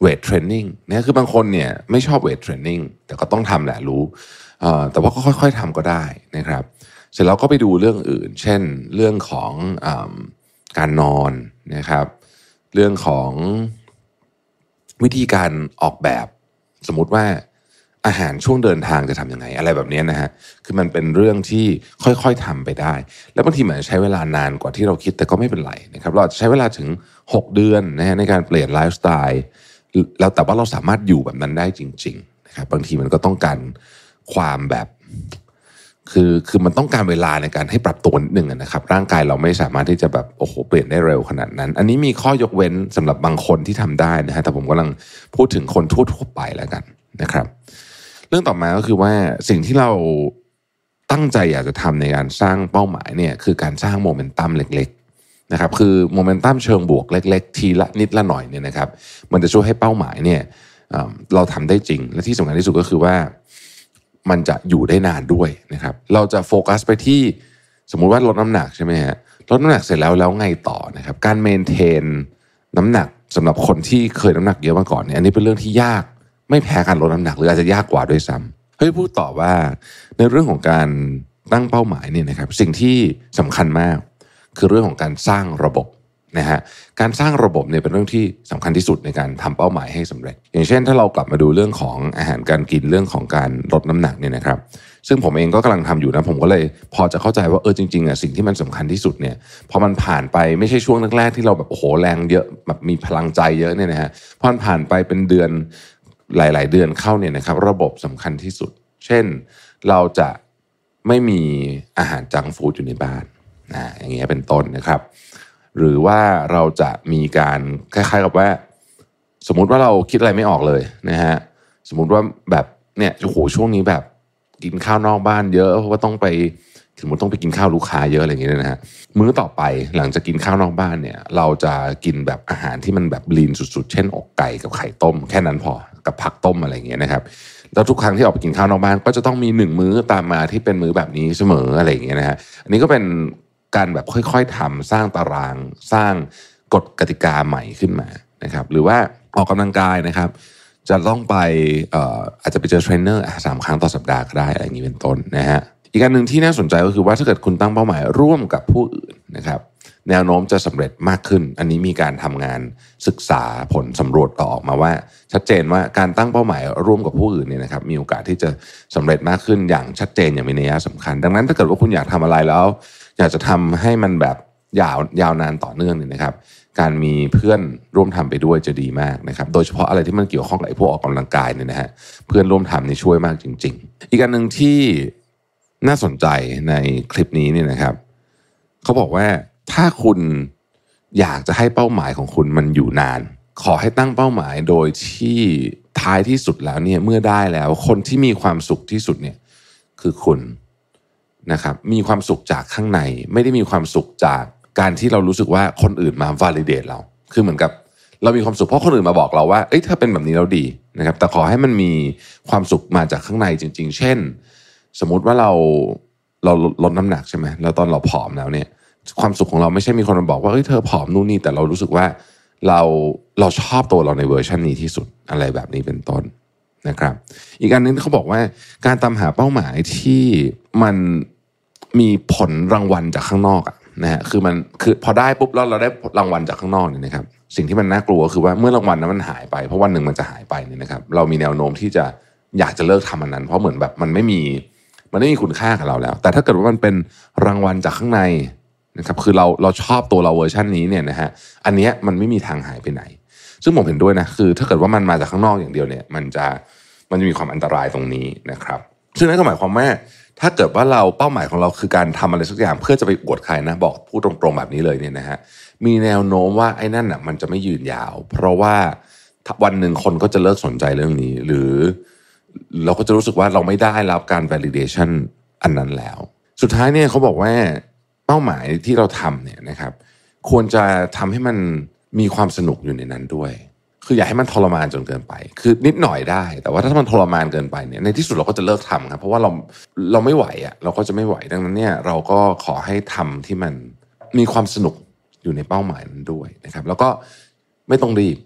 Speaker 2: เวทเทรนนิ่งนะคือบางคนเนี่ยไม่ชอบเวทเทรนนิ่งแต่ก็ต้องทำแหละรู้แต่ว่าก็ค่อย ๆทำก็ได้นะครับ เสร็จแล้วก็ไปดูเรื่องอื่น เช่น เรื่องของอการนอนนะครับ เรื่องของวิธีการออกแบบ สมมติว่าอาหารช่วงเดินทางจะทํำยังไงอะไรแบบนี้นะฮะคือมันเป็นเรื่องที่ค่อย ๆทำไปได้ แล้วบางทีเหมือนใช้เวลานานกว่าที่เราคิดแต่ก็ไม่เป็นไรนะครับเราใช้เวลาถึง 6 เดือนนะฮะในการเปลี่ยนไลฟ์สไตล์แล้วแต่ว่าเราสามารถอยู่แบบนั้นได้จริงๆนะครับบางทีมันก็ต้องการความแบบคือคือมันต้องการเวลาในการให้ปรับตัวนิดหนึ่งนะครับ ร่างกายเราไม่สามารถที่จะแบบโอ้โหเปลี่ยนได้เร็วขนาดนั้น อันนี้มีข้อยกเว้นสำหรับบางคนที่ทำได้นะฮะแต่ผมกำลังพูดถึงคนทั่ว ๆ ไปแล้วกันนะครับ เรื่องต่อมาก็คือว่าสิ่งที่เราตั้งใจอยากจะทำในการสร้างเป้าหมายเนี่ยคือการสร้างโมเมนตัมเล็ก ๆ นะครับ คือโมเมนตัมเชิงบวกเล็ก ๆ ทีละนิดละหน่อยเนี่ยนะครับ มันจะช่วยให้เป้าหมายเนี่ยเราทำได้จริงและที่สำคัญที่สุดก็คือว่ามันจะอยู่ได้นานด้วยนะครับ เราจะโฟกัสไปที่สมมุติว่าลดน้ำหนักใช่ไหมฮะ ลดน้ำหนักเสร็จแล้วแล้วไงต่อนะครับ การเมนเทนน้ำหนัก สำหรับคนที่เคยน้ำหนักเยอะมาก่อนเนี่ย อันนี้เป็นเรื่องที่ยากไม่แพ้การลดน้ำหนัก หรืออาจจะยากกว่าด้วยซ้ำเฮ้ยพูดต่อว่าในเรื่องของการตั้งเป้าหมายเนี่ยนะครับสิ่งที่สำคัญมาก คือเรื่องของการสร้างระบบนะฮะการสร้างระบบเนี่ยเป็นเรื่องที่สำคัญที่สุดในการทำเป้าหมายให้สำเร็จ อย่างเช่นถ้าเรากลับมาดูเรื่องของอาหารการกินเรื่องของการลดน้ำหนักเนี่ยนะครับซึ่งผมเองก็กำลังทำอยู่นะผมก็เลยพอจะเข้าใจว่าเออจริงๆอ่ะสิ่งที่มันสำคัญที่สุดเนี่ยพอมันผ่านไปไม่ใช่ช่วงแรกๆที่เราแบบโอ้โหแรงเยอะแบบมีพลังใจเยอะเนี่ยนะฮะพอมันผ่านไปเป็นเดือนหลายๆเดือนเข้าเนี่ยนะครับระบบสำคัญที่สุด เช่นเราจะไม่มีอาหารจังฟูดอยู่ในบ้านนะอย่างเงี้ยเป็นต้นนะครับหรือว่าเราจะมีการคล้ายๆ กับว่า สมมุติว่าเราคิดอะไรไม่ออกเลยนะฮะสมมุติว่าแบบเนี่ยโอ้โหช่วงนี้แบบกินข้าวนอกบ้านเยอะเพราะว่าต้องไปสมมติต้องไปกินข้าวลูกค้าเยอะอะไรอย่างเงี้ยนะฮะมื้อต่อไปหลังจากกินข้าวนอกบ้านเนี่ยเราจะกินแบบอาหารที่มันแบบ ลีนสุดๆเช่นอกไก่ กับไข่ต้ม แค่นั้นพอกับผักต้มอะไรอย่างเงี้ยนะครับแล้วทุกครั้งที่ออกไปกินข้าวนอกบ้าน ก็จะต้องมีหนึ่งมื้อตามมาที่เป็นมื้อแบบนี้เสมออะไรอย่างเงี้ยนะฮะอันนี้ก็เป็นการแบบค่อยๆ ทำสร้างตารางสร้างกฎกติกาใหม่ขึ้นมานะครับ หรือว่าออกกำลังกายนะครับจะต้องไปอาจจะไปเจอเทรนเนอร์สามครั้งต่อสัปดาห์ก็ได้อะไรอย่างนี้เป็นต้นนะฮะอีกการหนึ่งที่น่าสนใจก็คือว่าถ้าเกิดคุณตั้งเป้าหมายร่วมกับผู้อื่นนะครับ แนวโน้มจะสำเร็จมากขึ้น อันนี้มีการทำงานศึกษาผลสำรวจต่อออกมาว่าชัดเจนว่าการตั้งเป้าหมายร่วมกับผู้อื่นเนี่ยนะครับมีโอกาสที่จะสำเร็จมากขึ้นอย่างชัดเจนอย่างมีนัยสำคัญ ดังนั้นถ้าเกิดว่าคุณอยากทำอะไรแล้วอยากจะทำให้มันแบบยาวยาวนานต่อเนื่องนี่นะครับ การมีเพื่อนร่วมทำไปด้วยจะดีมากนะครับ โดยเฉพาะอะไรที่มันเกี่ยวข้องกับพวกออกกำลังกายเนี่ยนะฮะเพื่อนร่วมทำนี่ช่วยมากจริง ๆ อีกอันหนึ่งที่น่าสนใจในคลิปนี้เนี่ยนะครับเขาบอกว่าถ้าคุณอยากจะให้เป้าหมายของคุณมันอยู่นาน ขอให้ตั้งเป้าหมายโดยที่ท้ายที่สุดแล้วเนี่ยเมื่อได้แล้วคนที่มีความสุขที่สุดเนี่ย คือคุณนะครับมีความสุขจากข้างในไม่ได้มีความสุขจากการที่เรารู้สึกว่าคนอื่นมาวอลิเดตเรา คือเหมือนกับ เรามีความสุขเพราะคนอื่นมาบอกเราว่าเอ้ยถ้าเป็นแบบนี้เราดีนะครับแต่ขอให้มันมีความสุขมาจากข้างในจริงๆ เช่น สมมุติว่าเราเราลดน้ำหนักใช่ไหมแล้วตอนเราผอมแล้วเนี่ยความสุขของเราไม่ใช่มีคนมาบอกว่าเอ้ย เธอผอมนู่นนี่แต่เรารู้สึกว่า เราเราชอบตัวเราในเวอร์ชันนี้ที่สุดอะไรแบบนี้เป็นต้นนะครับ อีกอันนึงเขาบอกว่าการตามหาเป้าหมายที่มันมีผลรางวัลจากข้างนอกอะนะฮะคือมันคือพอได้ปุ๊บแล้วเราได้รางวัลจากข้างนอกเนี่ยนะครับสิ่งที่มันน่ากลัวคือว่าเมื่อรางวัลนั้นมันหายไปเพราะวันหนึ่งมันจะหายไปเนี่ยนะครับเรามีแนวโน้มที่จะอยากจะเลิกทำอันนั้น เพราะเหมือนแบบมันไม่มีมันไม่มีคุณค่ากับเราแล้ว แต่ถ้าเกิดว่ามันเป็นรางวัลจากข้างในนะครับคือเราเราชอบตัวเราเวอร์ชันนี้เนี่ยนะฮะอันเนี้ยมันไม่มีทางหายไปไหน ซึ่งผมเห็นด้วยนะคือ ถ้าเกิดว่ามันมาจากข้างนอกอย่างเดียวเนี่ยมันจะมันจะมีความอันตรายตรงนี้นะครับซึ่งนั่นก็หมายความว่าถ้าเกิดว่าเราเป้าหมายของเราคือการทำอะไรสักอย่างเพื่อจะไปอวดใครนะ บอกพูดตรงๆแบบนี้เลยเนี่ยนะฮะมีแนวโน้มว่าไอ้นั่นอ่ะมันจะไม่ยืนยาว เพราะว่าวันหนึ่งคนก็จะเลิกสนใจเรื่องนี้ หรือเราก็จะรู้สึกว่าเราไม่ได้รับการ validation อันนั้นแล้ว สุดท้ายเนี่ยเขาบอกว่าเป้าหมายที่เราทำเนี่ยนะครับ ควรจะทำให้มันมีความสนุกอยู่ในนั้นด้วยคืออย่าให้มันทรมานจนเกินไป คือนิดหน่อยได้ แต่ว่าถ้ามันทรมานเกินไปเนี่ย ในที่สุดเราก็จะเลิกทำครับ เพราะว่าเราเราไม่ไหวอะ่ะ เราก็จะไม่ไหว ดังนั้นเนี่ยเราก็ขอให้ทำที่มันมีความสนุกอยู่ในเป้าหมายนั้นด้วยนะครับ แล้วก็ไม่ต้องรีบ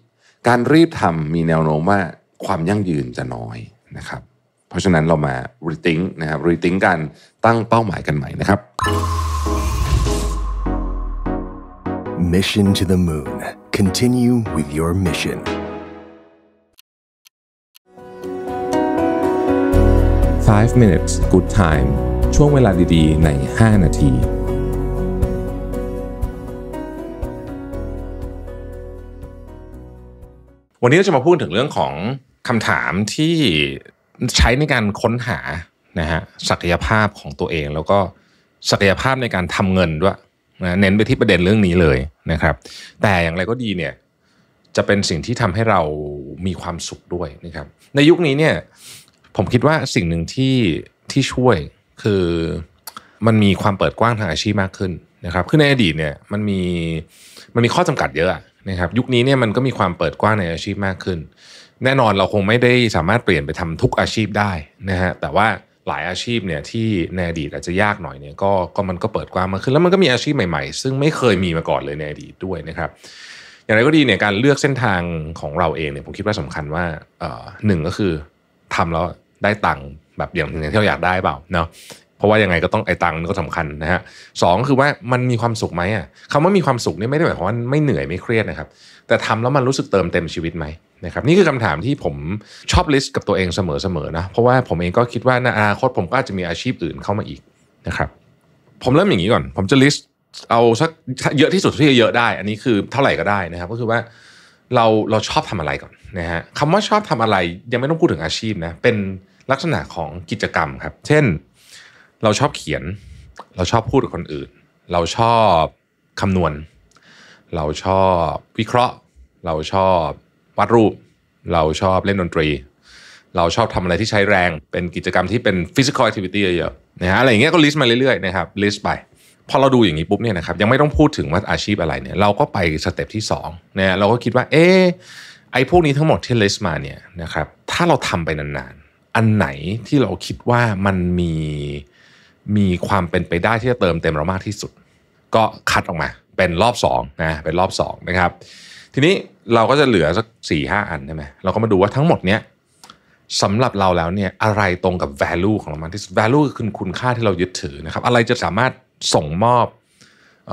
Speaker 2: การรีบทำมีแนวโน้มว่าความยั่งยืนจะน้อยนะครับ เพราะฉะนั้นเรามารีทิงนะครับ รีทิงการตั้งเป้าหมายกันใหม่น
Speaker 1: ะครับ Mission to the Moon. Continue with your mission. 5 minutes good time ช่วงเวลาดีๆ ใน
Speaker 2: 5 นาที วันนี้เราจะมาพูดถึงเรื่องของคำถามที่ใช้ในการค้นหานะฮะศักยภาพของตัวเอง แล้วก็ศักยภาพในการทำเงินด้วยนะเน้นไปที่ประเด็นเรื่องนี้เลยนะครับ แต่อย่างไรก็ดีเนี่ยจะเป็นสิ่งที่ทำให้เรามีความสุขด้วยนะครับ ในยุคนี้เนี่ยผมคิดว่าสิ่งหนึ่งที่ที่ช่วยคือมันมีความเปิดกว้างทางอาชีพมากขึ้นนะครับคือในอดีตเนี่ยมันมีมันมีข้อจำกัดเยอะนะครับ ยุคนี้เนี่ยมันก็มีความเปิดกว้างในอาชีพมากขึ้น แน่นอนเราคงไม่ได้สามารถเปลี่ยนไปทำทุกอาชีพได้นะฮะแต่ว่าหลายอาชีพเนี่ยที่ในอดีตอาจจะยากหน่อยเนี่ยก็ก็มันก็เปิดกว้างมากขึ้นแล้วมันก็มีอาชีพใหม่ๆ ซึ่ง ไม่เคยมีมาก่อนเลยในอดีตด้วยนะครับ อย่างไรก็ดีเนี่ยการเลือกเส้นทางของเราเองเนี่ยผมคิดว่าสำคัญว่าหนึ่งก็คือทำแล้วได้ตังค์แบบอย่างที่เราอยากได้เปล่าเนาะเพราะว่ายังไงก็ต้องไอ้ตังค์ก็สำคัญนะฮะสองคือว่ามันมีความสุขไหมอ่ะคำว่ามีความสุขนี่ไม่ได้หมายความว่าไม่เหนื่อยไม่เครียดนะครับ แต่ทำแล้วมันรู้สึกเติมเต็มชีวิตไหมนะครับนี่คือคำถามที่ผมชอบลิสต์กับตัวเองเสมอๆนะ เพราะว่าผมเองก็คิดว่าในอนาคต ผมก็อาจจะมีอาชีพอื่นเข้ามาอีกนะครับผมเริ่มอย่างนี้ก่อน ผมจะลิสต์เอาสักเยอะที่สุดที่จะเยอะได้อันนี้คือเท่าไหร่ก็ได้นะครับก็คือว่าเราเราชอบทำอะไรก่อนนะฮะคำว่าชอบทำอะไรยังไม่ต้องพูดถึงอาชีพนะเป็นลักษณะของกิจกรรมครับเช่นเราชอบเขียน เราชอบพูดกับคนอื่น เราชอบคำนวณ เราชอบวิเคราะห์ เราชอบวาดรูป เราชอบเล่นดนตรี เราชอบทำอะไรที่ใช้แรง เป็นกิจกรรมที่เป็นฟิสิกอลแอคทิวิตี้เยอะๆ นะฮะ อะไรอย่างเงี้ยก็ลิสต์มาเรื่อยๆ นะครับ ลิสต์ไป พอเราดูอย่างนี้ปุ๊บเนี่ยนะครับ ยังไม่ต้องพูดถึงว่าอาชีพอะไรเนี่ย เราก็ไปสเต็ปที่2นะเราก็คิดว่า เอ๊ไอ้พวกนี้ทั้งหมดที่ลิสต์มาเนี่ยนะครับ ถ้าเราทำไปนานๆ อันไหนที่เราคิดว่ามันมีมีความเป็นไปได้ที่จะเติมเต็มเรามากที่สุด ก็คัดออกมาเป็นรอบ2นะเป็นรอบ2นะครับทีนี้เราก็จะเหลือสักสี่ห้าอันใช่ไหมเราก็มาดูว่าทั้งหมดเนี้ยสำหรับเราแล้วเนี่ยอะไรตรงกับ value ของเรามากที่สุด value คือคุณค่าที่เรายึดถือนะครับอะไรจะสามารถส่งมอบอ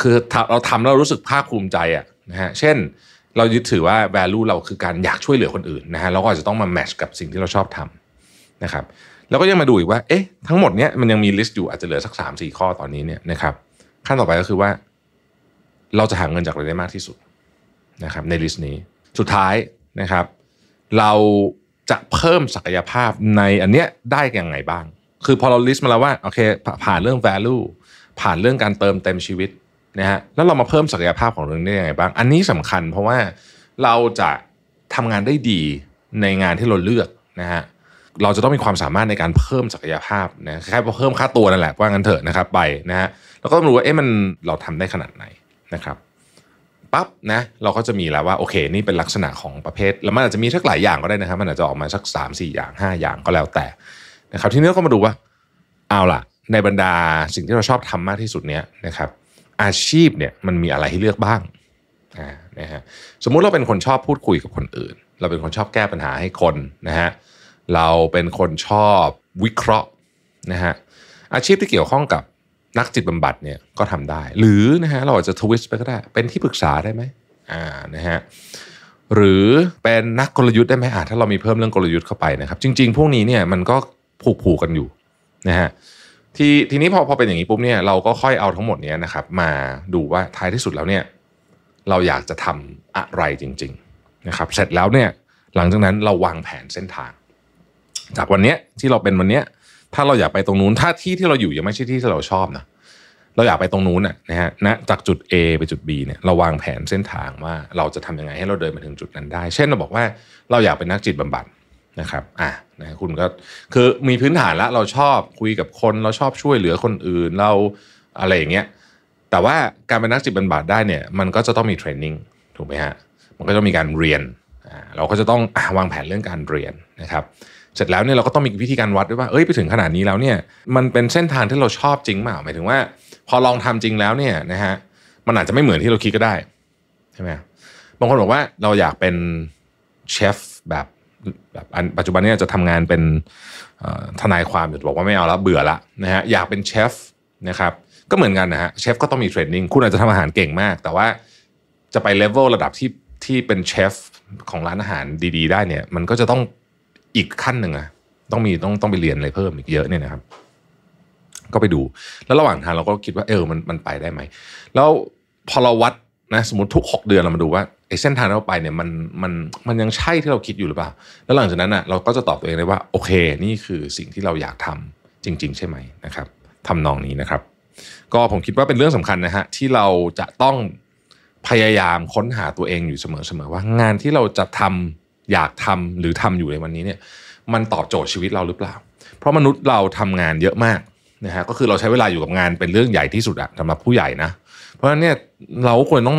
Speaker 2: คือเราทำแล้วรู้สึกภาคภูมิใจอะนะฮะเช่นเรายึดถือว่า value เราคือการอยากช่วยเหลือคนอื่นนะฮะเราก็อาจจะต้องมาแมชกับสิ่งที่เราชอบทำนะครับแล้วก็ยังมาดูอีกว่า เอ๊ะ ทั้งหมดเนี้ยมันยังมีลิสต์อยู่อาจจะเหลือสักสามสี่ข้อตอนนี้เนี่ยนะครับ ขั้นต่อไปก็คือว่า เราจะหาเงินจากอะไรได้มากที่สุดนะครับ ในลิสต์นี้สุดท้ายนะครับ เราจะเพิ่มศักยภาพในอันเนี้ยได้ยังไงบ้าง คือพอเราลิสต์มาแล้วว่าโอเค ผ่านเรื่อง value ผ่านเรื่องการเติมเต็มชีวิตนะฮะแล้วเรามาเพิ่มศักยภาพของเรื่องนี้ยังไงบ้าง อันนี้สำคัญ เพราะว่าเราจะทำงานได้ดีในงานที่เราเลือกนะฮะเราจะต้องมีความสามารถในการเพิ่มศักยภาพนะแค่เพิ่มค่าตัวนั่นแหละว่างั้นเถอะนะครับไปนะฮะแล้วก็ต้องรู้ว่าเอ๊ะมันเราทำได้ขนาดไหนนะครับปั๊บนะเราก็จะมีแล้วว่าโอเคนี่เป็นลักษณะของประเภท แล้วมันอาจจะมีสักหลายอย่างก็ได้นะครับ มันอาจจะออกมาสัก 3 4 อย่าง 5 อย่างก็แล้วแต่นะครับ ทีนี้ก็มาดูว่าเอาล่ะ ในบรรดาสิ่งที่เราชอบทำมากที่สุดเนี้ยนะครับ อาชีพเนี่ยมันมีอะไรให้เลือกบ้างนะฮะสมมุติเราเป็นคนชอบพูดคุยกับคนอื่น เราเป็นคนชอบแก้ปัญหาให้คนนะฮะเราเป็นคนชอบวิเคราะห์นะฮะอาชีพที่เกี่ยวข้องกับนักจิตบำบัดเนี่ยก็ทำได้หรือนะฮะเราอาจจะทวิสต์ไปก็ได้ เป็นที่ปรึกษาได้ไหมอ่านะฮะหรือเป็นนักกลยุทธ์ได้ไหมอ่าถ้าเรามีเพิ่มเรื่องกลยุทธ์เข้าไปนะครับจริงๆ พวกนี้เนี่ยมันก็ผูกผูกกันอยู่นะฮะทีทีนี้พอพอเป็นอย่างนี้ปุ๊บเนี่ยเราก็ค่อยเอาทั้งหมดเนี้ยนะครับมาดูว่าท้ายที่สุดแล้วเนี่ยเราอยากจะทำอะไรจริงๆนะครับเสร็จแล้วเนี่ยหลังจากนั้นเราวางแผนเส้นทางจากวันเนี้ยที่เราเป็นวันเนี้ยถ้าเราอยากไปตรงนู้นถ้าที่ที่เราอยู่ยังไม่ใช่ที่ที่เราชอบนะเราอยากไปตรงนู้นน่ะนะฮะนะจากจุด A ไปจุด B เนี่ยเราวางแผนเส้นทางว่าเราจะทำยังไงให้เราเดินไปถึงจุดนั้นได้ เช่นเราบอกว่า เราอยากเป็นนักจิตบำบัดนะครับอ่ะนะคุณก็คือมีพื้นฐานแล้วเราชอบคุยกับคน เราชอบช่วยเหลือคนอื่นเราอะไรอย่างเงี้ยแต่ว่าการเป็นนักจิตบำบัดได้เนี่ยมันก็จะต้องมีเทรนนิ่งถูกไหมฮะมันก็จะมีการเรียนเราก็จะต้องวางแผนเรื่องการเรียนนะครับเสร็จแล้วเนี่ยเราก็ต้องมีวิธีการวัดด้วยว่าเอ้ยไปถึงขนาดนี้แล้วเนี่ย มันเป็นเส้นทางที่เราชอบจริงเปล่าหมายถึงว่าพอลองทำจริงแล้วเนี่ยนะฮะมันอาจจะไม่เหมือนที่เราคิดก็ได้ใช่ไหมบางคนบอกว่าเราอยากเป็นเชฟแบบแบบปัจจุบันนี้จะทำงานเป็นทนายความอยู่บอกว่าไม่เอาแล้วเบื่อละนะฮะอยากเป็นเชฟนะครับก็เหมือนกันนะฮะเชฟก็ต้องมีเทรนนิ่งคุณอาจจะทำอาหารเก่งมาก แต่ว่าจะไปเลเวลระดับที่ที่เป็นเชฟของร้านอาหารดีๆได้เนี่ย มันก็จะต้องอีกขั้นหนึ่งอะต้องมีต้องต้องไปเรียนอะไรเพิ่มอีกเยอะเนี่ยนะครับ ก็ไปดูแล้วระหว่างทางเราก็คิดว่าเออมันมันไปได้ไหมแล้วพอเราวัดนะสมมติทุกหกเดือนเรามาดูว่าไอ้เส้นทางที่เราไปเนี่ยมันมันมันยังใช่ที่เราคิดอยู่หรือเปล่าแล้วหลังจากนั้นอะเราก็จะตอบตัวเองได้ ว่า โอเค นี่คือสิ่งที่เราอยากทำจริง ๆ ใช่ไหมนะครับทำนองนี้นะครับ ก็ผมคิดว่าเป็นเรื่องสำคัญนะฮะที่เราจะต้องพยายามค้นหาตัวเองอยู่เสมอๆว่างานที่เราจะทำอยากทำหรือทำอยู่ในวันนี้เนี่ยมันตอบโจทย์ชีวิตเราหรือเปล่า เพราะมนุษย์เราทำงานเยอะมากนะฮะก็คือเราใช้เวลาอยู่กับงานเป็นเรื่องใหญ่ที่สุดอะสำหรับผู้ใหญ่นะ เพราะฉะนั้นเนี่ยเราควรต้อง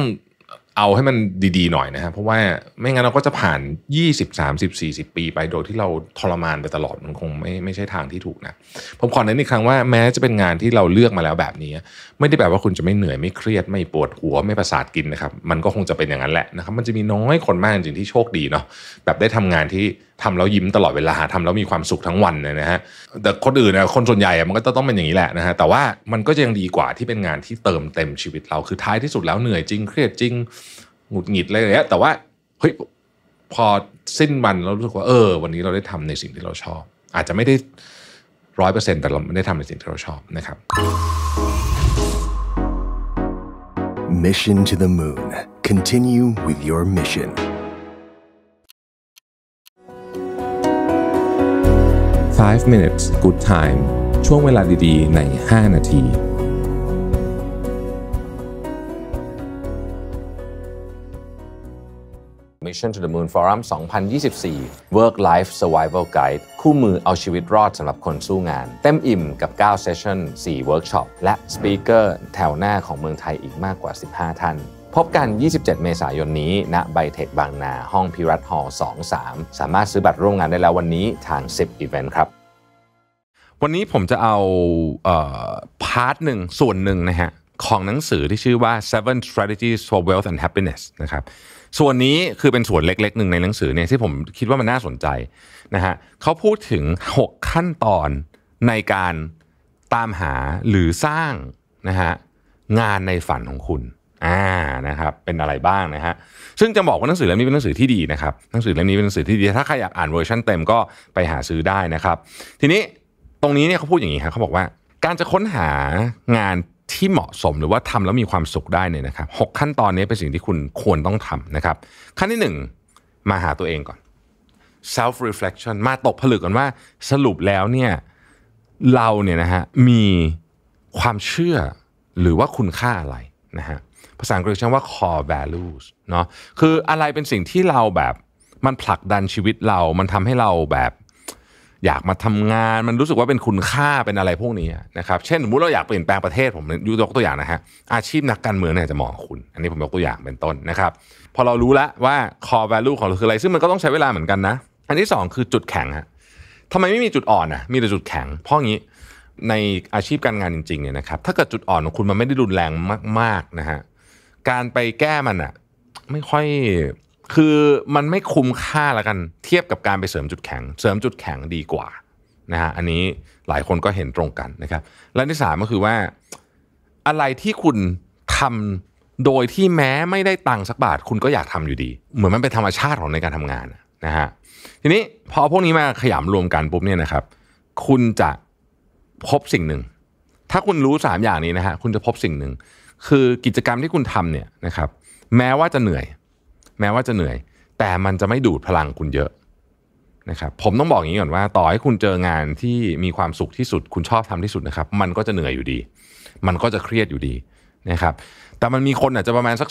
Speaker 2: เอาให้มันดีๆหน่อยนะฮะเพราะว่าไม่งั้นเราก็จะผ่าน20 30 40 ปีไปโดยที่เราทรมานไปตลอดมันคงไม่ไม่ใช่ทางที่ถูกนะผมขอเน้นอีกครั้งว่าแม้จะเป็นงานที่เราเลือกมาแล้วแบบนี้ ไม่ได้แปลว่าคุณจะไม่เหนื่อยไม่เครียดไม่ปวดหัวไม่ประสาทกินนะครับมันก็คงจะเป็นอย่างนั้นแหละนะครับมันจะมีน้อยคนมากจริงที่โชคดีเนาะแบบได้ทำงานที่ทำแล้วยิ้มตลอดเวลาทำแล้วมีความสุขทั้งวันเ่ยนะฮะแต่คนอื่นนะคนส่วนใหญ่มันก็จะต้องเป็นอย่างนี้แหละนะฮะแต่ว่ามันก็ยังดีกว่าที่เป็นงานที่เติมเต็มชีวิตเราคือท้ายที่สุดแล้วเหนื่อยจริง เครียดจริงหงุดหงิดอะไรอย่างเงี้ยแต่ว่าเฮ้ยพอสิ้นวันเรารู้สึกว่าเออ วันนี้เราได้ทำในสิ่งที่เราชอบ อาจจะไม่ได้ร้อยเปอร์เซ็นต์แต่เราได้ทำในสิ่งที่เราชอบนะครับ
Speaker 1: Mission to the Moon Continue with your mission
Speaker 2: 5 minutes good time ช่วงเวลาดีๆใน 5 นาที Mission to the Moon Forum 2024 Work Life Survival Guide คู่มือเอาชีวิตรอดสำหรับคนสู้งาน เต็มอิ่มกับ9เซสชั่น4เวิร์กช็อปและสปีกเกอร์แถวหน้าของเมืองไทยอีกมากกว่า 15 ท่านพบกัน 27 เมษายนนี้ ณ ไบเทค บางนา ห้องพิรัตฮอลล์23 สามารถซื้อบัตรร่วมงานได้แล้ววันนี้ทาง 10 Event ครับ วันนี้ผมจะเอาพาร์ทหนึ่งส่วนหนึ่งนะฮะของหนังสือที่ชื่อว่า Seven Strategies for Wealth and Happiness นะครับ ส่วนนี้คือเป็นส่วนเล็กๆหนึ่งในหนังสือเนี่ยที่ผมคิดว่ามันน่าสนใจนะฮะเขาพูดถึง 6 ขั้นตอนในการตามหาหรือสร้างนะฮะงานในฝันของคุณอ่านะครับเป็นอะไรบ้างนะฮะซึ่งจะบอกว่าหนังสือเล่มนี้เป็นหนังสือที่ดีนะครับหนังสือเล่มนี้เป็นหนังสือที่ดี ถ้าใครอยากอ่านเวอร์ชันเต็มก็ไปหาซื้อได้นะครับ ทีนี้ตรงนี้เนี่ยเขาพูดอย่างนี้ครับเขาบอกว่า การจะค้นหางานที่เหมาะสมหรือว่าทำแล้วมีความสุขได้เนี่ยนะครับหขั้นตอนนี้เป็นสิ่งที่คุณควรต้องทำนะครับ ขั้นที่ 1 มาหาตัวเองก่อน self reflection มาตกผลึกกันว่า สรุปแล้วเนี่ยเราเนี่ยนะฮะมีความเชื่อหรือว่าคุณค่าอะไรนะฮะภาษาอังกฤษใช้ว่า core values เนาะคืออะไรเป็นสิ่งที่เราแบบมันผลักดันชีวิตเรา มันทำให้เราแบบอยากมาทำงาน มันรู้สึกว่าเป็นคุณค่า เป็นอะไรพวกนี้นะครับ เช่นสมมติเราอยากเปลี่ยนแปลงประเทศ ผมยกตัวอย่างนะฮะ อาชีพนักการเมืองเนี่ยจะมองคุณ อันนี้ผมยกตัวอย่างเป็นต้นนะครับ พอเรารู้แล้วว่า core value ของเราคืออะไร ซึ่งมันก็ต้องใช้เวลาเหมือนกันนะ อันที่ 2 คือจุดแข็งฮะทำไมไม่มีจุดอ่อนนะมีแต่จุดแข็ง เพราะงี้ในอาชีพการงานจริงๆเนี่ยนะครับ ถ้าเกิดจุดอ่อนของคุณมันไม่ได้รุนแรงมาก ๆนะฮะการไปแก้มันอะไม่ค่อยคือมันไม่คุ้มค่าละกันเทียบกับการไปเสริมจุดแข็ง เสริมจุดแข็งดีกว่า นะฮะอันนี้หลายคนก็เห็นตรงกันนะครับ และที่สามก็คือว่า อะไรที่คุณทำโดยที่แม้ไม่ได้ตังค์สักบาท คุณก็อยากทำอยู่ดี เหมือนมันเป็นธรรมชาติของในการทำงานนะฮะทีนี้พอพวกนี้มาขยำรวมกันปุ๊บเนี่ยนะครับ คุณจะพบสิ่งหนึ่งถ้าคุณรู้3อย่างนี้นะฮะคุณจะพบสิ่งหนึ่งคือกิจกรรมที่คุณทำเนี่ยนะครับแม้ว่าจะเหนื่อย แม้ว่าจะเหนื่อย แต่มันจะไม่ดูดพลังคุณเยอะนะครับผมต้องบอกอย่างนี้ก่อนว่า ต่อให้คุณเจองานที่มีความสุขที่สุด คุณชอบทำที่สุดนะครับ มันก็จะเหนื่อยอยู่ดี มันก็จะเครียดอยู่ดีนะครับ แต่มันมีคนอาจจะประมาณสัก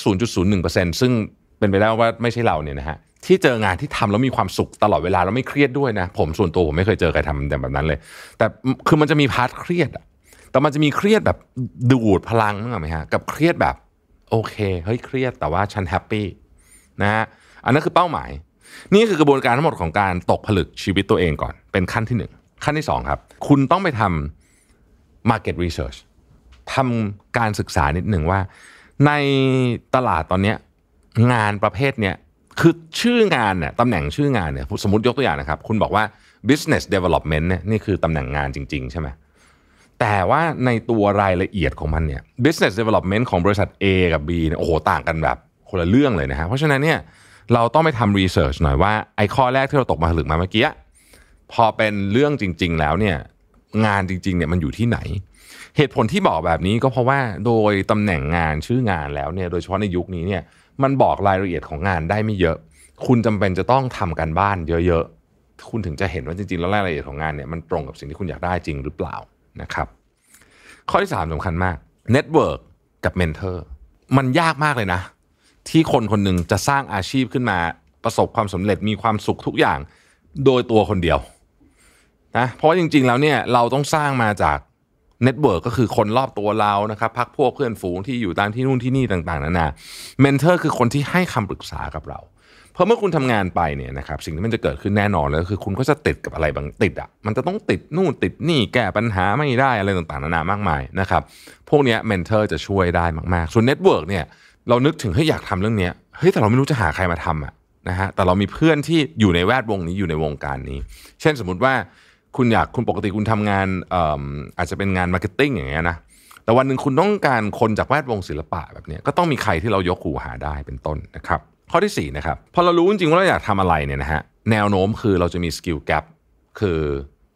Speaker 2: 0.01%ซึ่งเป็นไปได้ว่าไม่ใช่เราเนี่ยนะฮะที่เจองานที่ทำแล้วมีความสุขตลอดเวลาแล้วไม่เครียดด้วยนะ ผมส่วนตัวผมไม่เคยเจอใครทำแบบนั้นเลย แต่คือมันจะมีพาร์ทเครียดอะแต่มันจะมีเครียดแบบดูดพลังนึกออกไหมฮะกับเครียดแบบโอเคเฮ้ยเครียดแต่ว่าฉันแฮปปี้นะฮะอันนั้นคือเป้าหมาย นี่คือกระบวนการทั้งหมดของการตกผลึกชีวิตตัวเองก่อน เป็นขั้นที่ 1 ขั้นที่2ครับ คุณต้องไปทำ market research ทำการศึกษานิดหนึ่งว่า ในตลาดตอนนี้ งานประเภทเนี้ยคือชื่องานเนี่ยตำแหน่งชื่องานเนี่ยสมมติยกตัวอย่างนะครับคุณบอกว่า business development เนี่ยนี่คือตำแหน่งงานจริงๆใช่ไหมแต่ว่าในตัวรายละเอียดของมันเนี่ย business development ของบริษัท A กับ B เนี่ย โอ้โห ต่างกันแบบคนละเรื่องเลยนะฮะ เพราะฉะนั้นเนี่ยเราต้องไปทำ research หน่อยว่าไอ้ข้อแรกที่เราตกมาหลึกมาเมื่อกี้พอเป็นเรื่องจริงๆ แล้วเนี่ยงานจริงๆเนี่ยมันอยู่ที่ไหน เหตุผลที่บอกแบบนี้ก็เพราะว่าโดยตำแหน่งงานชื่องานแล้วเนี่ยโดยเฉพาะในยุคนี้เนี่ยมันบอกรายละเอียดของงานได้ไม่เยอะ คุณจำเป็นจะต้องทำกันบ้าน เยอะๆคุณถึงจะเห็นว่าจริงๆแล้วรายละเอียดของงานเนี่ยมันตรงกับสิ่งที่คุณอยากได้จริงหรือเปล่านะครับข้อที่ 3สำคัญมากเน็ตเวิร์กกับเมนเทอร์มันยากมากเลยนะ ที่คนคนหนึ่งจะสร้างอาชีพขึ้นมา ประสบความสำเร็จมีความสุขทุกอย่างโดยตัวคนเดียวนะเพราะจริงๆแล้วเนี่ยเราต้องสร้างมาจากเน็ตเวิร์กก็คือคนรอบตัวเรานะครับพักพวกเพื่อนฝูงที่อยู่ตามที่นู่นที่นี่ต่างๆนานาเมนเทอร์คือคนที่ให้คำปรึกษากับเราเพราะเมื่อคุณทำงานไปเนี่ยนะครับสิ่งที่มันจะเกิดขึ้นแน่นอนเลยก็คือคุณก็จะติดกับอะไรบางติดอะ่ะมันจะต้องติดนู่นติดนี่แก้ปัญหาไม่ได้อะไรต่างๆนานามากมายนะครับพวกนี้เมนเทอร์จะช่วยได้มากๆ ส่วนเน็ตเวิร์กเนี่ยเรานึกถึงให้อยากทำเรื่องนี้เฮ้ยแต่เราไม่รู้จะหาใครมาทำอะ่ะนะฮะแต่เรามีเพื่อนที่อยู่ในแวดวงนี้อยู่ในวงการนี้ เช่นสมมุติว่าคุณอยากคุณปกติคุณทำงานอาจจะเป็นงานมาร์เก็ตติ้งอย่างเงี้ยนะแต่วันหนึ่งคุณต้องการคนจากแวดวงศิลปะแบบนี้ก็ต้องมีใครที่เรายกหูหาได้เป็นต้นนะครับข้อที่4นะครับพอเรารู้จริงว่าเราอยากทำอะไรเนี่ยนะฮะแนวโน้มคือเราจะมีสกิลแกลบคือ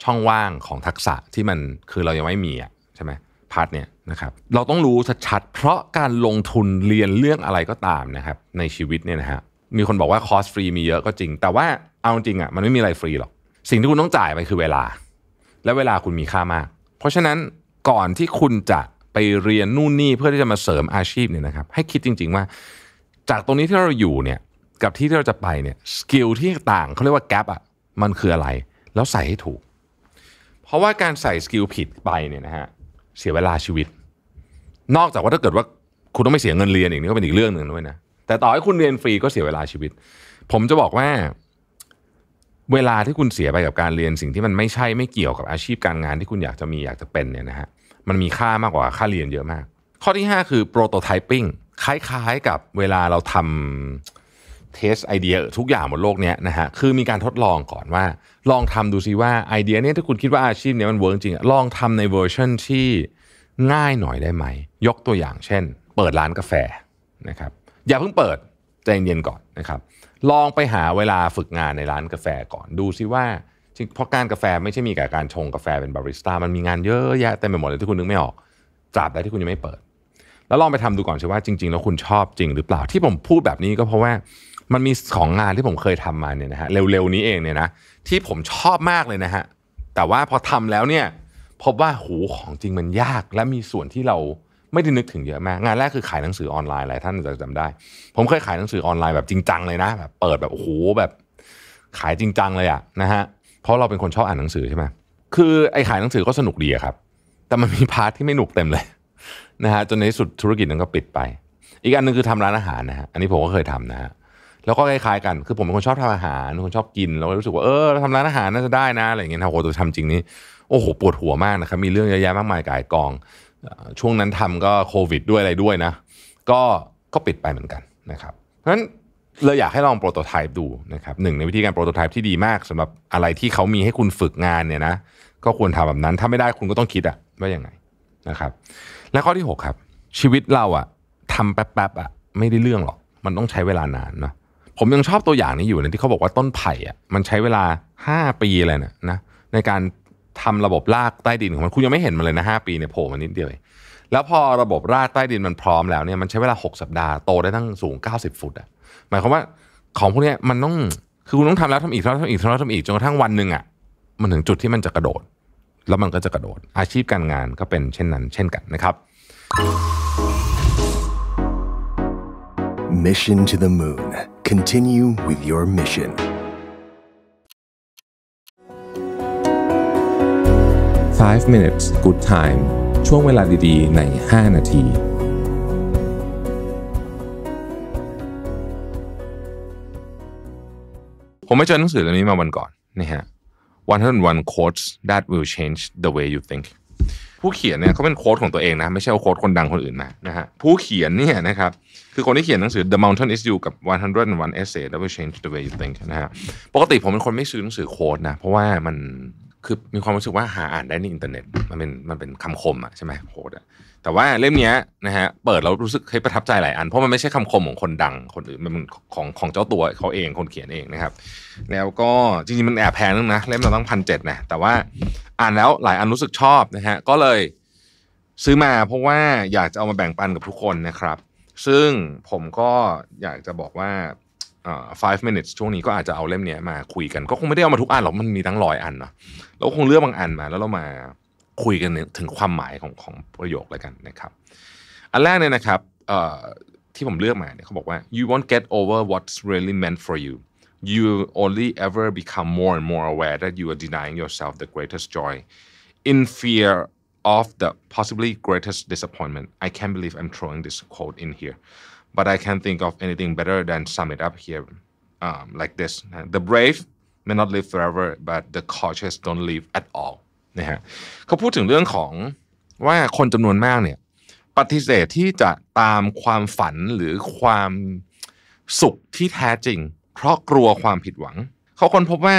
Speaker 2: ช่องว่างของทักษะที่มันคือเรายังไม่มีอ่ะใช่ไหมพาร์ทเนี่ยนะครับเราต้องรู้ชัดๆเพราะการลงทุนเรียนเรื่องอะไรก็ตามนะครับในชีวิตเนี่ยนะฮะมีคนบอกว่าคอร์สฟรีมีเยอะก็จริง แต่ว่าเอาจริงอ่ะมันไม่มีอะไรฟรีหรอกสิ่งที่คุณต้องจ่ายไปคือเวลา และเวลาคุณมีค่ามาก เพราะฉะนั้นก่อนที่คุณจะไปเรียนนู่นนี่เพื่อที่จะมาเสริมอาชีพเนี่ยนะครับให้คิดจริง ๆ ว่าจากตรงนี้ที่เราอยู่เนี่ยกับที่ที่เราจะไปเนี่ยสกิลที่ต่างเขาเรียกว่าแกลบอ่ะมันคืออะไร แล้วใส่ให้ถูก เพราะว่าการใส่สกิลผิดไปเนี่ยนะฮะเสียเวลาชีวิต นอกจากว่าถ้าเกิดว่าคุณต้องไม่เสียเงินเรียนอีกนี่ก็เป็นอีกเรื่องหนึ่งด้วยนะแต่ต่อให้คุณเรียนฟรีก็เสียเวลาชีวิต ผมจะบอกว่า เวลาที่คุณเสียไปกับการเรียนสิ่งที่มันไม่ใช่ไม่เกี่ยวกับอาชีพการงานที่คุณอยากจะมีอยากจะเป็นเนี่ยนะฮะมันมีค่ามากกว่าค่าเรียนเยอะมาก ข้อที่ 5 คือโปรโตไทปิ้งคล้ายๆกับเวลาเราทำเทสไอเดีย ทุกอย่างบนโลกนี้นะฮะคือมีการทดลองก่อนว่า ลองทำดูซิว่าไอเดียนี้ถ้าคุณคิดว่าอาชีพนี้มันเวิร์กจริงลองทำในเวอร์ชันที่ง่ายหน่อยได้ไหมยกตัวอย่างเช่น เปิดร้านกาแฟนะครับอย่าเพิ่งเปิดใจเย็นก่อนนะครับลองไปหาเวลาฝึกงานในร้านกาแฟก่อนดูซิว่าเพราะการกาแฟไม่ใช่มีแต่การชงกาแฟเป็นบาริสต้ามันมีงานเยอะแยะเต็มไปหมดเลยที่คุณนึกไม่ออกจับได้ที่คุณยังไม่เปิดแล้วลองไปทำดูก่อนสิว่าจริงๆ แล้วคุณชอบจริง หรือเปล่าที่ผมพูดแบบนี้ก็เพราะว่ามันมีของงานที่ผมเคยทำมาเนี่ยนะฮะเร็วๆนี้เองเนี่ยนะ ที่ผมชอบมากเลยนะฮะแต่ว่าพอทำแล้วเนี่ยพบว่าหูของจริงมันยากและมีส่วนที่เราไม่ได้นึกถึงเยอะมากงานแรกคือขายหนังสือออนไลน์หลายท่านจะจำได้ ผมเคยขายหนังสือออนไลน์แบบจริงจังเลยนะแบบเปิดแบบโอ้โหแบบขายจริงจังเลยอะนะฮะเพราะเราเป็นคนชอบอ่านหนังสือใช่ไหมคือไอ้ขายหนังสือก็สนุกดีครับแต่มันมีพาร์ทที่ไม่หนุกเต็มเลยนะฮะจนในที่สุดธุรกิจนั้นก็ปิดไป อีกอันนึงคือทำร้านอาหารนะฮะอันนี้ผมก็เคยทำนะฮะแล้วก็คล้ายๆกันคือผมเป็นคนชอบทำอาหารคนชอบกินแล้วก็รู้สึกว่าเออทำร้านอาหารน่าจะได้นะอะไรอย่างเงี้ยนะโอ้โหตัวทำจริงนี่โอ้โหปวดหัวมากนะครับมีเรื่องเยอะแยะมากมายกายกองช่วงนั้นทำก็โควิดด้วยอะไรด้วยนะ ก็ก็ปิดไปเหมือนกันนะครับเพราะฉะนั้นเราอยากให้ลองโปรโตไทป์ดูนะครับหนึ่งในวิธีการโปรโตไทป์ที่ดีมาก สำหรับอะไรที่เขามีให้คุณฝึกงานเนี่ยนะก็ควรทำแบบนั้นถ้าไม่ได้คุณก็ต้องคิดอะว่ายังไงนะครับและข้อที่6ครับ ชีวิตเราอะทำแป๊บๆอะไม่ได้เรื่องหรอกมันต้องใช้เวลานานนะผมยังชอบตัวอย่างนี้อยู่นะที่เขาบอกว่าต้นไผ่อะมันใช้เวลา 5 ปีอะไรนะนะในการทำระบบรากใต้ดินของมันคุณยังไม่เห็นมันเลยนะหปีเนี่ยโผล่มานิดเดียวเองแล้วพอระบบรากใต้ดินมันพร้อมแล้วเนี่ยมันใช้เวลา 6 สัปดาห์โตได้ตั้งสูง 90 ฟุตอ่ะหมายความว่าของพวกนี้มันต้องคือคุณต้องทำแล้วทำอีกทำแล้วทำอีกทำแล้วทำอีกจนกระทั่งวันหนึ่งอ่ะมันถึงจุดที่มันจะกระโดดแล้วมันก็จะกระโดดอาชีพการงานก็เป็นเช่นนั้นเช่นกันนะครับ
Speaker 1: Mission to the Moon Continue with your mission Five minutes good time ช่วงเวลาดีๆ ใน
Speaker 2: 5 นาที ผมไปเจอหนังสือเล่มนี้มาวันก่อนนะฮะ101 quotes that will change the way you think ผู้เขียนเนี่ยเขาเป็นโค้ดของตัวเองนะไม่ใช่โค้ดคนดังคนอื่นนะนะฮะผู้เขียนเนี่ยนะครับคือคนที่เขียนหนังสือ The Mountain Is You กับ101 Essay That Will Change the Way You Think นะฮะปกติผมเป็นคนไม่ซื้อหนังสือโค้ดนะเพราะว่ามันคือมีความรู้สึกว่าหาอ่านได้ในอินเทอร์เน็ตมันเป็นมันเป็นคำคมอะใช่ไหมโค้ดอะแต่ว่าเล่มนี้นะฮะเปิดแล้วรู้สึกให้ประทับใจหลายอันเพราะมันไม่ใช่คำคมของคนดังคนอื่นมันของของเจ้าตัวเขาเองคนเขียนเองนะครับ แล้วก็จริงๆมันแอบแพงนึงนะเล่มเราต้องพันเจ็ดนะแต่ว่าอ่านแล้วหลายอันรู้สึกชอบนะฮะก็เลยซื้อมาเพราะว่าอยากจะเอามาแบ่งปันกับทุกคนนะครับ ซึ่งผมก็อยากจะบอกว่า five minutes ช่วงนี้ก็อาจจะเอาเล่มนี้มาคุยกันก็คงไม่ได้เอามาทุกอันหรอกมันมีทั้งร้อยอันเนาะเราคงเลือกบางอันมาแล้วเรามาคุยกันถึงความหมายของของประโยคแล้วกันนะครับ อันแรกเนี่ยนะครับที่ผมเลือกมาเนี่ยเขาบอกว่า you won't get over what's really meant for you you only ever become more and more aware that you are denying yourself the greatest joy in fear of the possibly greatest disappointment I can't believe I'm throwing this quote in here but I can't think of anything better than sum it up here um, like this the brave may not live forever but the cautious don't live at all นะฮะเขาพูดถึงเรื่องของว่าคนจำนวนมากเนี่ยปฏิเสธที่จะตามความฝันหรือความสุขที่แท้จริง เพราะกลัวความผิดหวัง เขาคนพบว่า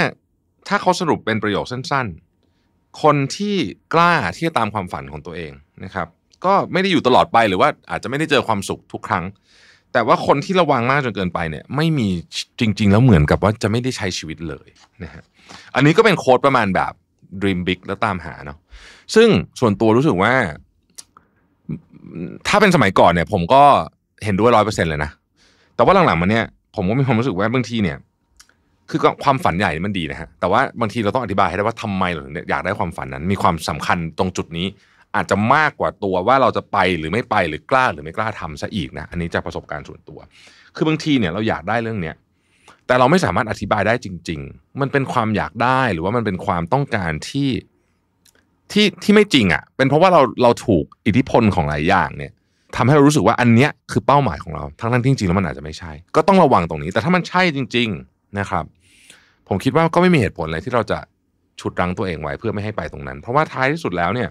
Speaker 2: ถ้าเขาสรุปเป็นประโยคสั้น ๆ คนที่กล้าที่จะตามความฝันของตัวเองนะครับก็ไม่ได้อยู่ตลอดไปหรือว่า อาจจะไม่ได้เจอความสุขทุกครั้ง แต่ว่าคนที่ระวังมากจนเกินไปเนี่ยไม่มีจริง ๆ แล้วเหมือนกับว่าจะไม่ได้ใช้ชีวิตเลยนะฮะอันนี้ก็เป็นโค้ดประมาณแบบ dream big แล้วตามหาเนาะซึ่งส่วนตัวรู้สึกว่าถ้าเป็นสมัยก่อนเนี่ย ผมก็เห็นด้วยร้อยเปอร์เซ็นเลยนะแต่ว่าหลังๆมาเนี่ยผมก็มีความรู้สึกว่าบางทีเนี่ยคือความฝันใหญ่มันดีนะฮะแต่ว่าบางทีเราต้องอธิบายให้ได้ว่าทำไมเราอยากได้ความฝันนั้น มีความสำคัญตรงจุดนี้ อาจจะมากกว่าตัวว่าเราจะไปหรือไม่ไปหรือกล้าหรือไม่กล้าทำซะอีกนะอันนี้จากประสบการณ์ส่วนตัว คือบางทีเนี่ยเราอยากได้เรื่องเนี้ยแต่เราไม่สามารถอธิบายได้จริง ๆ มันเป็นความอยากได้หรือว่ามันเป็นความต้องการที่ที่ที่ไม่จริงอะ่ะ เป็นเพราะว่าเราเราถูกอิทธิพลของหลายอย่างเนี่ยทำให้เรารู้สึกว่าอันเนี้ยคือเป้าหมายของเราทั้งทั้งที่จริงๆแล้วมันอาจจะไม่ใช่ก็ต้องระวังตรงนี้ แต่ถ้ามันใช่จริง ๆนะครับ ผมคิดว่าก็ไม่มีเหตุผลอะไรที่เราจะชุดรังตัวเองไว้เพื่อไม่ให้ไปตรงนั้น เพราะว่าท้ายที่สุดแล้วเนี่ย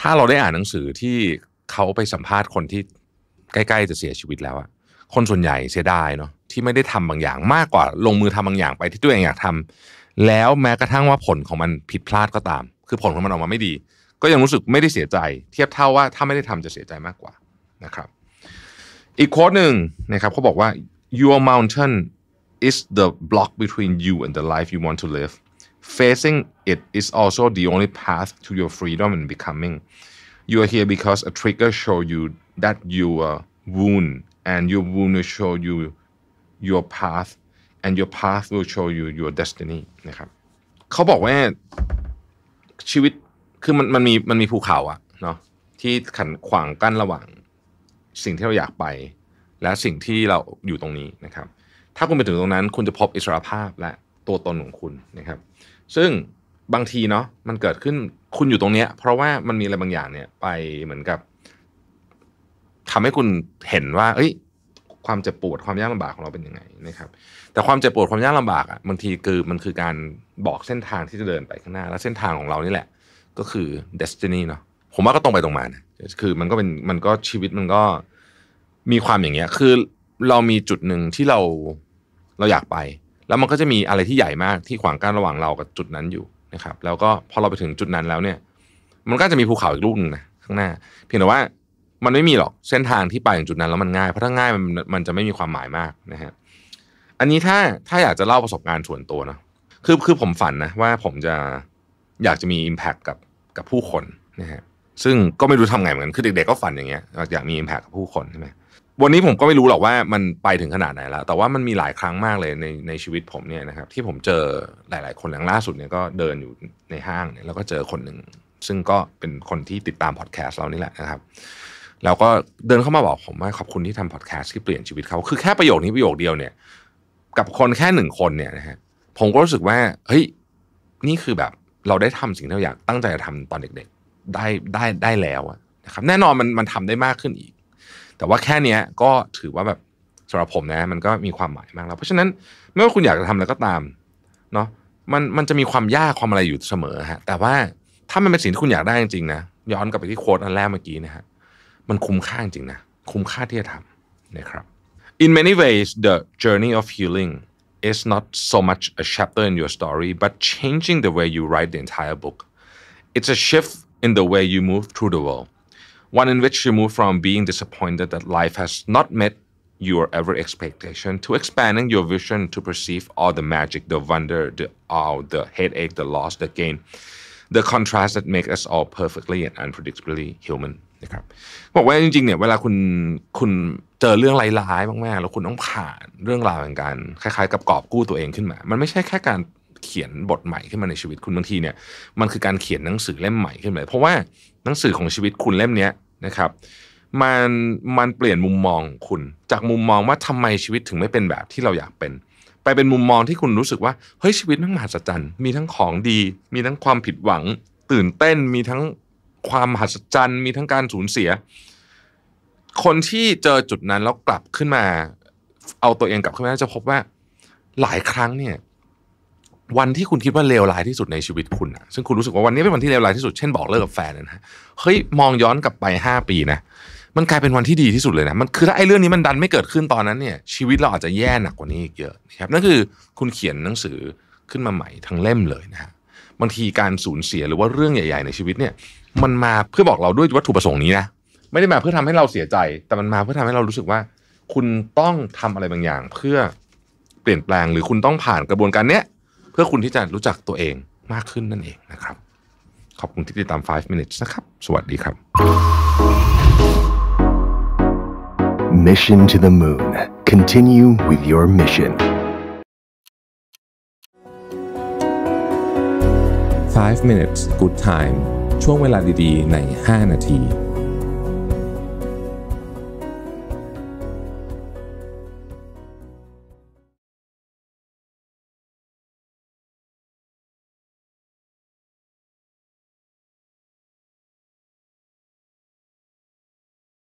Speaker 2: ถ้าเราได้อ่านหนังสือที่เขาไปสัมภาษณ์คนที่ใกล้ๆ จะเสียชีวิตแล้วอะคนส่วนใหญ่เสียดายเนาะที่ไม่ได้ทำบางอย่างมากกว่าลงมือทำบางอย่างไปที่ตัวเองอยากทำแล้วแม้กระทั่งว่าผลของมันผิดพลาดก็ตาม คือผลของมันออกมาไม่ดี ก็ยังรู้สึกไม่ได้เสียใจ เทียบเท่าว่าถ้าไม่ได้ทำจะเสียใจมากกว่านะครับ อีกโค้ดหนึ่งนะครับเขาบอกว่า your mountain is the block between you and the life you want to live facing it is also the only path to your freedom and becoming you are here because a trigger show you that you are wound and your wound will show you your path and your path will show you your destiny นะครับเขาบอกว่าชีวิตคือมันมันมีมันมีภูเขาอะเนาะที่ขันขวางกั้นระหว่าง สิ่งที่เราอยากไป และสิ่งที่เราอยู่ตรงนี้นะครับ ถ้าคุณไปถึงตรงนั้นคุณจะพบอิสรภาพและตัวตนของคุณนะครับ ซึ่งบางทีเนาะมันเกิดขึ้นคุณอยู่ตรงเนี้ยเพราะว่ามันมีอะไรบางอย่างเนี่ยไปเหมือนกับ ทำให้คุณเห็นว่าเอ้ยความเจ็บปวดความยากลำบากของเราเป็นยังไงนะครับ แต่ความเจ็บปวดความยากลำบากอ่ะบางทีคือมันคือการบอกเส้นทางที่จะเดินไปข้างหน้า และเส้นทางของเรานี่แหละก็คือ destiny เนาะผมว่าก็ตรงไปตรงมานะคือมันก็เป็นมันก็ชีวิตมันก็มีความอย่างเงี้ยคือเรามีจุดหนึ่งที่เราเราอยากไป แล้วมันก็จะมีอะไรที่ใหญ่มากที่ขวางกั้นระหว่างเรากับจุดนั้นอยู่นะครับแล้วก็พอเราไปถึงจุดนั้นแล้วเนี่ย มันก็จะมีภูเขาอีกลูกนึงนะข้างหน้าเพียงแต่ว่ามันไม่มีหรอก เส้นทางที่ไปถึงจุดนั้นแล้วมันง่ายเพราะถ้าง่ายมันมันจะไม่มีความหมายมากนะฮะอันนี้ถ้าถ้าอยากจะเล่าประสบการณ์ส่วนตัวนะคือคือผมฝันนะว่าผมจะอยากจะมี Impact กับกับผู้คนนะฮะซึ่งก็ไม่รู้ทำไงเหมือนกัน คือเด็กๆก็ฝันอย่างเงี้ยอยากมี Impact กับผู้คนใช่ไหมวันนี้ผมก็ไม่รู้หรอกว่ามันไปถึงขนาดไหนแล้วแต่ว่ามันมีหลายครั้งมากเลยในในชีวิตผมเนี่ยนะครับที่ผมเจอหลาย ๆคนอย่างล่าสุดเนี่ยก็เดินอยู่ในห้างเนี่ยแล้วก็เจอคนหนึ่งซึ่งก็เป็นคนที่ติดตามพอดแคสต์เรานี่แหละนะครับแล้วก็เดินเข้ามาบอกผมว่าขอบคุณที่ทำพอดแคสต์ที่เปลี่ยนชีวิตเขาคือแค่ประโยคนี้ประโยคเดียวเนี่ย กับคนแค่หนึ่งคนเนี่ยนะฮะ ผมก็รู้สึกว่า เฮ้ย นี่คือแบบเราได้ทำสิ่งที่เราอยากตั้งใจจะทำตอนเด็กๆ ได้ได้ได้แล้วนะครับ แน่นอนมันมันทำได้มากขึ้นอีก แต่ว่าแค่เนี้ยก็ถือว่าแบบสำหรับผมนะ มันก็มีความหมายมากแล้ว เพราะฉะนั้น ไม่ว่าคุณอยากจะทำอะไรก็ตาม เนาะ มันมันจะมีความยากความอะไรอยู่เสมอฮะ แต่ว่าถ้ามันเป็นสิ่งที่คุณอยากได้จริงๆนะ ย้อนกลับไปที่โค้ดอันแรกเมื่อกี้นะฮะมันคุ้มค่าจริงนะคุ้มค่าที่จะทำนะครับ In many ways the journey of healing is not so much a chapter in your story but changing the way you write the entire book it's a shift in the way you move through the world one in which you move from being disappointed that life has not met your every expectation to expanding your vision to perceive all the magic, the wonder, the awe, the headache, the loss, the gain, the contrast that make us all perfectly and unpredictably human. นะครับบอกว่าจริง ๆเนี่ยเวลาคุณคุณเจอเรื่องร้ายๆมากๆแล้วคุณต้องผ่านเรื่องราวแห่งการคล้ายๆกับกอบกู้ตัวเองขึ้นมา มันไม่ใช่แค่การเขียนบทใหม่ขึ้นมาในชีวิตคุณบางทีเนี่ย มันคือการเขียนหนังสือเล่มใหม่ขึ้นมา เพราะว่าหนังสือของชีวิตคุณเล่มเนี้ยนะครับมันมันเปลี่ยนมุมมองคุณ จากมุมมองว่าทำไมชีวิตถึงไม่เป็นแบบที่เราอยากเป็น ไปเป็นมุมมองที่คุณรู้สึกว่าเฮ้ยชีวิตมันมหัศจรรย์มีทั้งของดี มีทั้งความผิดหวังตื่นเต้นมีทั้งความหัศจรรย์มีทั้งการสูญเสีย คนที่เจอจุดนั้นแล้วกลับขึ้นมา เอาตัวเองกลับขึ้นมาจะพบว่า หลายครั้งเนี่ยวันที่คุณคิดว่าเลวร้ายที่สุดในชีวิตคุณซึ่งคุณรู้สึกว่าวันนี้เป็นวันที่เลวร้ายที่สุดเช่นบอกเลิกกับแฟนนะฮะเฮ้ยมองย้อนกลับไปห้าปีนะมันกลายเป็นวันที่ดีที่สุดเลยนะมัน คือถ้าไอ้เรื่องนี้มันดันไม่เกิดขึ้นตอนนั้นเนี่ยชีวิตเราอาจจะแย่หนักกว่านี้อีกเยอะนะครับนั่นคือ คุณเขียนหนังสือขึ้นมาใหม่ทั้งเล่มเลยนะฮะบางทีการสูญเสียหรือว่าเรื่องใหญ่ ๆ ในชีวิตเนี่ยมันมาเพื่อบอกเราด้วยวัตถุประสงค์นี้นะไม่ได้มาเพื่อทำให้เราเสียใจแต่มันมาเพื่อทำให้เรารู้สึกว่า คุณต้องทำอะไรบางอย่างเพื่อเปลี่ยนแปลง หรือคุณต้องผ่านกระบวนการเนี้ยเพื่อคุณที่จะรู้จักตัวเองมากขึ้นนั่นเองนะครับ ขอบคุณที่ติดตาม 5 minutes นะครับ สวัสดีครับ
Speaker 1: Mission to the Moon Continue with your mission
Speaker 2: 5 minutes good time ช่วงเวลาดีๆ ใน 5 นาที